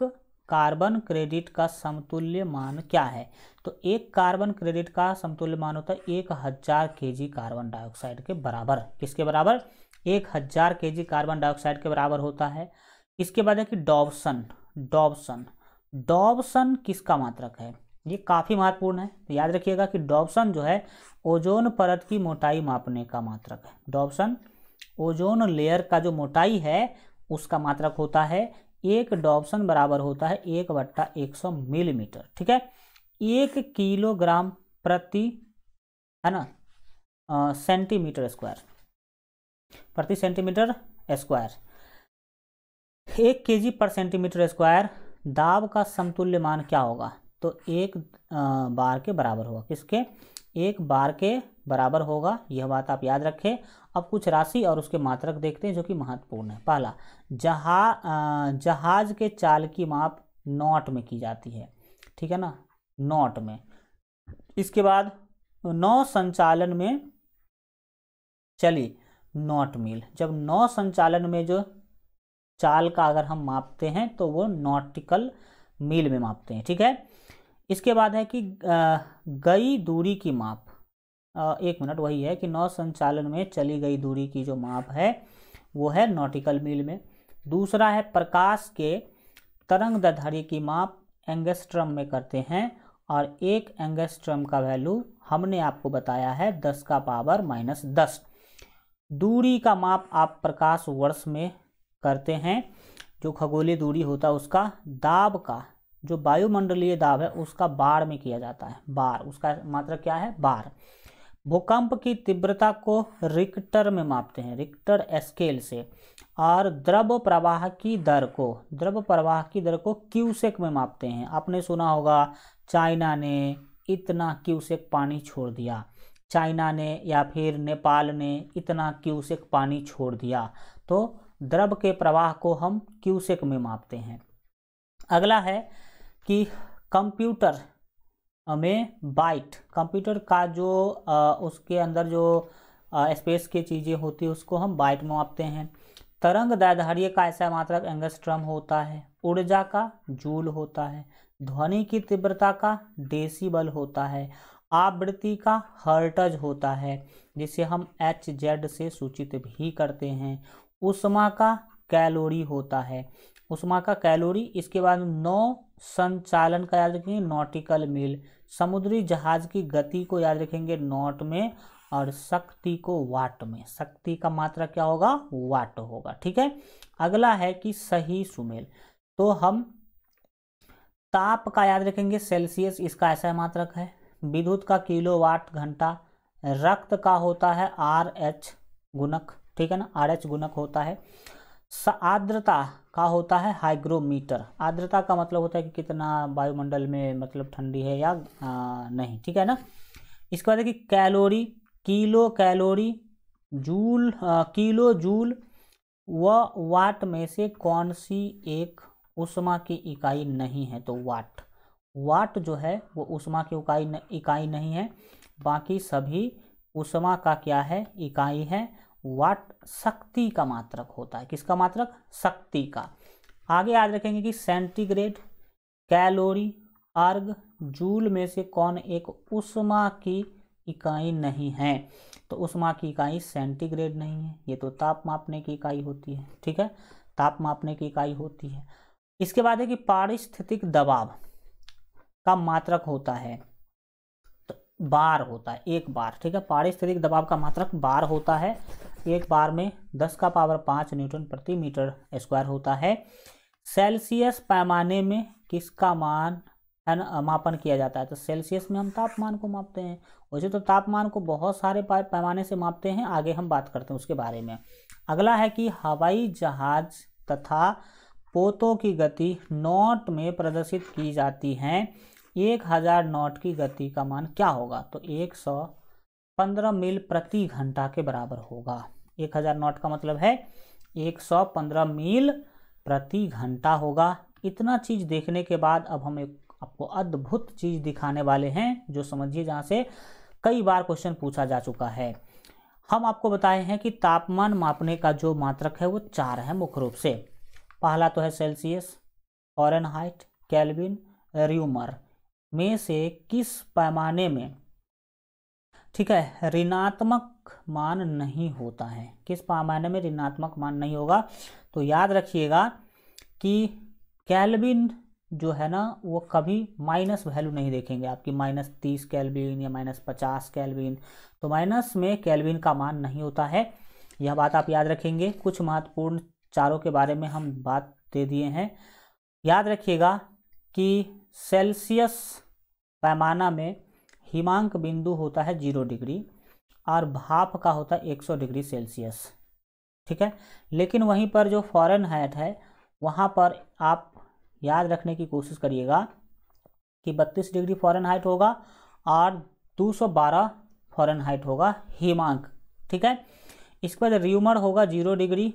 कार्बन क्रेडिट का समतुल्य मान क्या है तो एक कार्बन क्रेडिट का समतुल्य मान होता है एक हज़ार के जी कार्बन डाइऑक्साइड के बराबर किसके बराबर एक हज़ार के जी कार्बन डाइऑक्साइड के बराबर होता है इसके बाद है कि डॉबसन डॉबसन डॉबसन किसका मात्रक है ये काफ़ी महत्वपूर्ण है तो याद रखिएगा कि डॉप्सन जो है ओजोन परत की मोटाई मापने का मात्रक है डॉप्सन ओजोन लेयर का जो मोटाई है उसका मात्रक होता है एक डॉप्सन बराबर होता है एक बट्टा एक सौ मिलीमीटर ठीक है एक किलोग्राम प्रति है ना सेंटीमीटर स्क्वायर प्रति सेंटीमीटर स्क्वायर एक केजी पर सेंटीमीटर स्क्वायर दाब का समतुल्य मान क्या होगा तो एक बार के बराबर होगा किसके एक बार के बराबर होगा यह बात आप याद रखें अब कुछ राशि और उसके मात्रक देखते हैं जो कि महत्वपूर्ण है पहला जहा जहाज के चाल की माप नॉट में की जाती है ठीक है ना नॉट में इसके बाद नौ संचालन में चली नॉट मील जब नौ संचालन में जो चाल का अगर हम मापते हैं तो वो नॉटिकल मील में मापते हैं ठीक है इसके बाद है कि गई दूरी की माप एक मिनट वही है कि नौ संचालन में चली गई दूरी की जो माप है वो है नॉटिकल मील में दूसरा है प्रकाश के तरंग दधारी की माप एंगेस्ट्रम में करते हैं और एक एंगेस्ट्रम का वैल्यू हमने आपको बताया है दस का पावर माइनस दस दूरी का माप आप प्रकाश वर्ष में करते हैं जो खगोलीय दूरी होता है उसका दाब का जो वायुमंडलीय दाब है उसका बार में किया जाता है बार उसका मात्र क्या है बार भूकंप की तीव्रता को रिक्टर में मापते हैं रिक्टर स्केल से और द्रव प्रवाह की दर को द्रव प्रवाह की दर को क्यूसेक में मापते हैं आपने सुना होगा चाइना ने इतना क्यूसेक पानी छोड़ दिया चाइना ने या फिर नेपाल ने इतना क्यूसेक पानी छोड़ दिया तो द्रव के प्रवाह को हम क्यूसेक में मापते हैं अगला है कि कंप्यूटर में बाइट कंप्यूटर का जो आ, उसके अंदर जो स्पेस की चीज़ें होती है उसको हम बाइट मापते हैं तरंग दैधर्य का ऐसा मात्रक एंगस्ट्रम होता है ऊर्जा का जूल होता है ध्वनि की तीव्रता का बल होता है आवृत्ति का हर्टज होता है जिसे हम एच जेड से सूचित भी करते हैं उष्मा का कैलोरी होता है उष्मा का कैलोरी इसके बाद नौ संचालन का याद रखेंगे नॉटिकल मील समुद्री जहाज की गति को याद रखेंगे नॉट में और शक्ति को वाट में शक्ति का मात्रा क्या होगा वाट होगा ठीक है अगला है कि सही सुमेल तो हम ताप का याद रखेंगे सेल्सियस इसका ऐसा मात्रक है विद्युत का किलो वाट घंटा रक्त का होता है आर एच गुणक ठीक है ना आर एच गुणक होता है आर्द्रता का होता है हाइग्रोमीटर आर्द्रता का मतलब होता है कि कितना वायुमंडल में मतलब ठंडी है या आ, नहीं ठीक है ना इसके बाद देखिए कैलोरी किलो कैलोरी जूल आ, किलो जूल व वाट में से कौन सी एक उष्मा की इकाई नहीं है तो वाट वाट जो है वो उष्मा की इकाई इकाई नहीं है बाकी सभी उष्मा का क्या है इकाई है वाट शक्ति का मात्रक होता है किसका मात्रक शक्ति का आगे याद रखेंगे कि सेंटीग्रेड कैलोरी अर्ग जूल में से कौन एक उष्मा की इकाई नहीं है तो उष्मा की इकाई सेंटीग्रेड नहीं है ये तो ताप मापने की इकाई होती है ठीक है ताप मापने की इकाई होती है इसके बाद है कि पारिस्थितिक दबाव का मात्रक होता है बार होता है एक बार ठीक है पारिस्थितिक दबाव का मात्रक बार होता है एक बार में दस का पावर पाँच न्यूटन प्रति मीटर स्क्वायर होता है सेल्सियस पैमाने में किसका मान मापन किया जाता है तो सेल्सियस में हम तापमान को मापते हैं वैसे तो तापमान को बहुत सारे पैमाने से मापते हैं आगे हम बात करते हैं उसके बारे में अगला है कि हवाई जहाज तथा पोतों की गति नॉट में प्रदर्शित की जाती हैं एक हज़ार नॉट की गति का मान क्या होगा तो एक सौ पंद्रह मील प्रति घंटा के बराबर होगा एक हज़ार नॉट का मतलब है एक सौ पंद्रह मील प्रति घंटा होगा इतना चीज़ देखने के बाद अब हम एक आपको अद्भुत चीज़ दिखाने वाले हैं जो समझिए जहाँ से कई बार क्वेश्चन पूछा जा चुका है हम आपको बताए हैं कि तापमान मापने का जो मात्रक है वो चार है मुख्य रूप से पहला तो है Celsius Fahrenheit Kelvin Reaumur में से किस पैमाने में ठीक है ऋणात्मक मान नहीं होता है किस पैमाने में ऋणात्मक मान नहीं होगा तो याद रखिएगा कि कैलबिन जो है ना वो कभी माइनस वैल्यू नहीं देखेंगे आपकी माइनस तीस कैलबिन या माइनस पचास कैलबिन तो माइनस में कैलबिन का मान नहीं होता है यह बात आप याद रखेंगे कुछ महत्वपूर्ण चारों के बारे में हम बात दे दिए हैं याद रखिएगा कि सेल्सियस पैमाना में हिमांक बिंदु होता है जीरो डिग्री और भाप का होता है एक सौ डिग्री सेल्सियस ठीक है लेकिन वहीं पर जो फॉरन हैट है वहाँ पर आप याद रखने की कोशिश करिएगा कि बत्तीस डिग्री फॉरन हाइट होगा और दो सौ बारह फॉरन हाइट होगा हिमांक ठीक है इसके बाद र्यूमर होगा जीरो डिग्री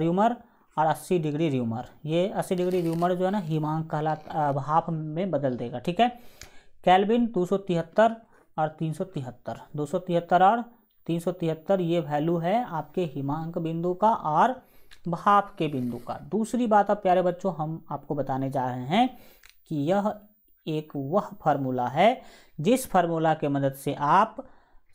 र्यूमर और 80 डिग्री र्यूमर ये 80 डिग्री र्यूमर जो है ना हिमांक कहला हाफ में बदल देगा ठीक है कैलविन दो और तीन सौ तिहत्तर दो सौ तिहत्तर और तीन सौ तिहत्तर ये वैल्यू है आपके हिमांक बिंदु का और भाप के बिंदु का दूसरी बात आप प्यारे बच्चों हम आपको बताने जा रहे हैं कि यह एक वह फार्मूला है जिस फार्मूला के मदद से आप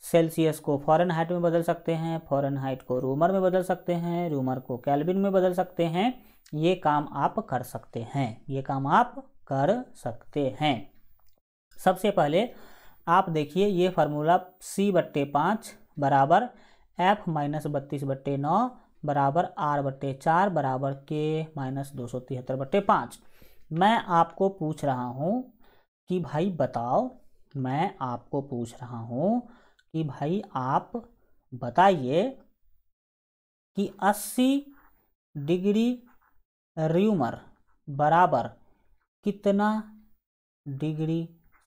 सेल्सियस को फॉरन हाइट में बदल सकते हैं फॉरन हाइट को रूमर में बदल सकते हैं रूमर को कैलबिन में बदल सकते हैं ये काम आप कर सकते हैं ये काम आप कर सकते हैं सबसे पहले आप देखिए ये फार्मूला सी बट्टे पाँच बराबर एफ माइनस बत्तीस बट्टे नौ बराबर आर बट्टे चार बराबर के माइनस दो सौ तिहत्तर बट्टे पाँच मैं आपको पूछ रहा हूँ कि भाई बताओ मैं आपको पूछ रहा हूँ कि भाई आप बताइए कि 80 डिग्री र्यूमर बराबर कितना डिग्री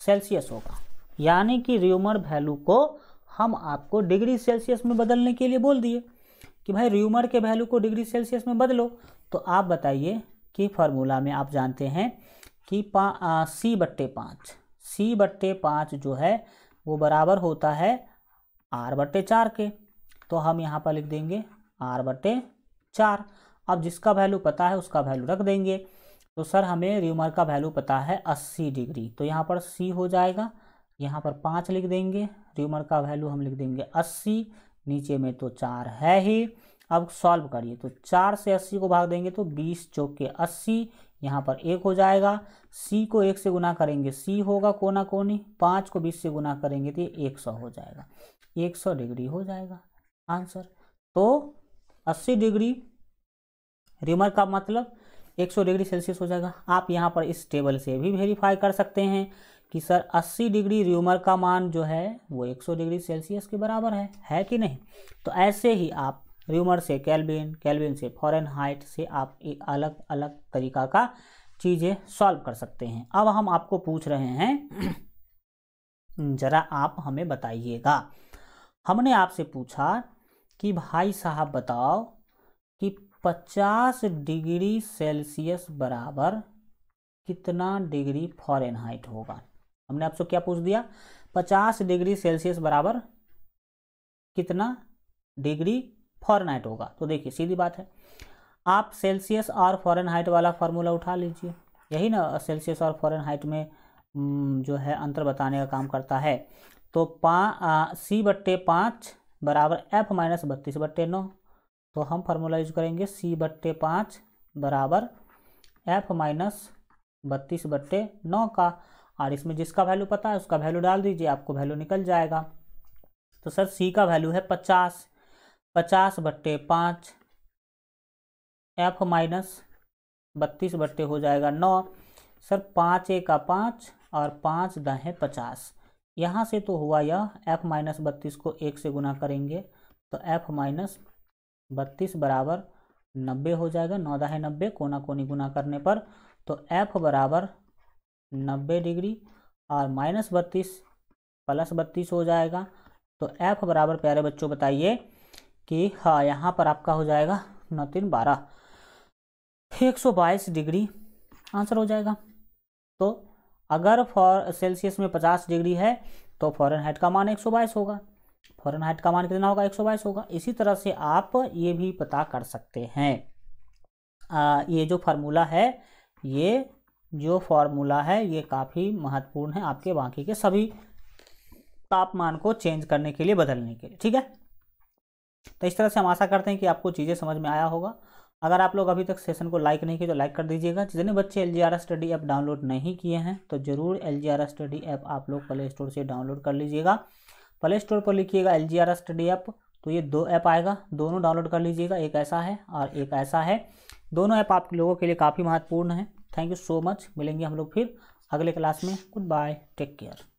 सेल्सियस होगा यानी कि र्यूमर वैल्यू को हम आपको डिग्री सेल्सियस में बदलने के लिए बोल दिए कि भाई र्यूमर के वैल्यू को डिग्री सेल्सियस में बदलो तो आप बताइए कि फार्मूला में आप जानते हैं कि पा सी बट्टे पाँच सी बट्टे पाँच जो है वो बराबर होता है आर बटे चार के तो हम यहाँ पर लिख देंगे आर बटे चार अब जिसका वैल्यू पता है उसका वैल्यू रख देंगे तो सर हमें र्यूमर का वैल्यू पता है अस्सी डिग्री तो यहाँ पर सी हो जाएगा यहाँ पर पाँच लिख देंगे र्यूमर का वैल्यू हम लिख देंगे अस्सी नीचे में तो चार है ही अब सॉल्व करिए तो चार से अस्सी को भाग देंगे तो बीस चौके अस्सी यहाँ पर एक हो जाएगा सी को एक से गुना करेंगे सी होगा कोना कोनी पाँच को बीस से गुना करेंगे तो एक सौ हो जाएगा एक सौ डिग्री हो जाएगा आंसर तो अस्सी डिग्री रिमर का मतलब 100 डिग्री सेल्सियस हो जाएगा आप यहाँ पर इस टेबल से भी वेरीफाई कर सकते हैं कि सर 80 डिग्री र्यूमर का मान जो है वो 100 डिग्री सेल्सियस के बराबर है है कि नहीं तो ऐसे ही आप र्यूमर से कैलबिन कैलबिन से फॉरन हाइट से आप एक अलग अलग तरीका का चीज़ें सॉल्व कर सकते हैं अब हम आपको पूछ रहे हैं ज़रा आप हमें बताइएगा हमने आपसे पूछा कि भाई साहब बताओ कि 50 डिग्री सेल्सियस बराबर कितना डिग्री फॉरेनहाइट होगा हमने आपसे क्या पूछ दिया 50 डिग्री सेल्सियस बराबर कितना डिग्री फॉरेनहाइट होगा तो देखिए सीधी बात है आप सेल्सियस और फॉरेनहाइट वाला फार्मूला उठा लीजिए यही ना सेल्सियस और फॉरेनहाइट में जो है अंतर बताने का काम करता है तो पा सी बट्टे पाँच बराबर एफ माइनस बत्तीस बट्टे नौ तो हम फार्मूला यूज करेंगे सी बट्टे पाँच बराबर एफ माइनस बत्तीस बट्टे नौ का और इसमें जिसका वैल्यू पता है उसका वैल्यू डाल दीजिए आपको वैल्यू निकल जाएगा तो सर सी का वैल्यू है पचास पचास बट्टे पाँच एफ माइनस बत्तीस बट्टे हो जाएगा नौ सर पाँच एक का पाँच और पाँच दहें पचास यहाँ से तो हुआ यह एफ माइनस बत्तीस को एक से गुना करेंगे तो एफ माइनस बत्तीस बराबर नब्बे हो जाएगा नौ दाहे नब्बे कोना कोनी गुना करने पर तो एफ बराबर नब्बे डिग्री और माइनस बत्तीस प्लस बत्तीस हो जाएगा तो एफ बराबर प्यारे बच्चों बताइए कि हाँ यहाँ पर आपका हो जाएगा नौ तीन बारह एक सौ बाईस डिग्री आंसर हो जाएगा तो अगर फॉर सेल्सियस में पचास डिग्री है तो फॉरन का मान एक होगा फॉरन का मान कितना होगा एक होगा इसी तरह से आप ये भी पता कर सकते हैं आ, ये जो फार्मूला है ये जो फार्मूला है ये काफ़ी महत्वपूर्ण है आपके बाकी के सभी तापमान को चेंज करने के लिए बदलने के लिए ठीक है तो इस तरह से हम आशा करते हैं कि आपको चीज़ें समझ में आया होगा अगर आप लोग अभी तक सेशन को लाइक नहीं किए तो लाइक कर दीजिएगा जितने बच्चे L G R study app download नहीं किए हैं तो ज़रूर L G R study app आप लोग प्ले स्टोर से डाउनलोड कर लीजिएगा प्ले स्टोर पर लिखिएगा L G R study app तो ये दो ऐप आएगा दोनों डाउनलोड कर लीजिएगा एक ऐसा है और एक ऐसा है दोनों ऐप आप लोगों के लिए काफ़ी महत्वपूर्ण है थैंक यू सो मच मिलेंगे हम लोग फिर अगले क्लास में गुड बाय टेक केयर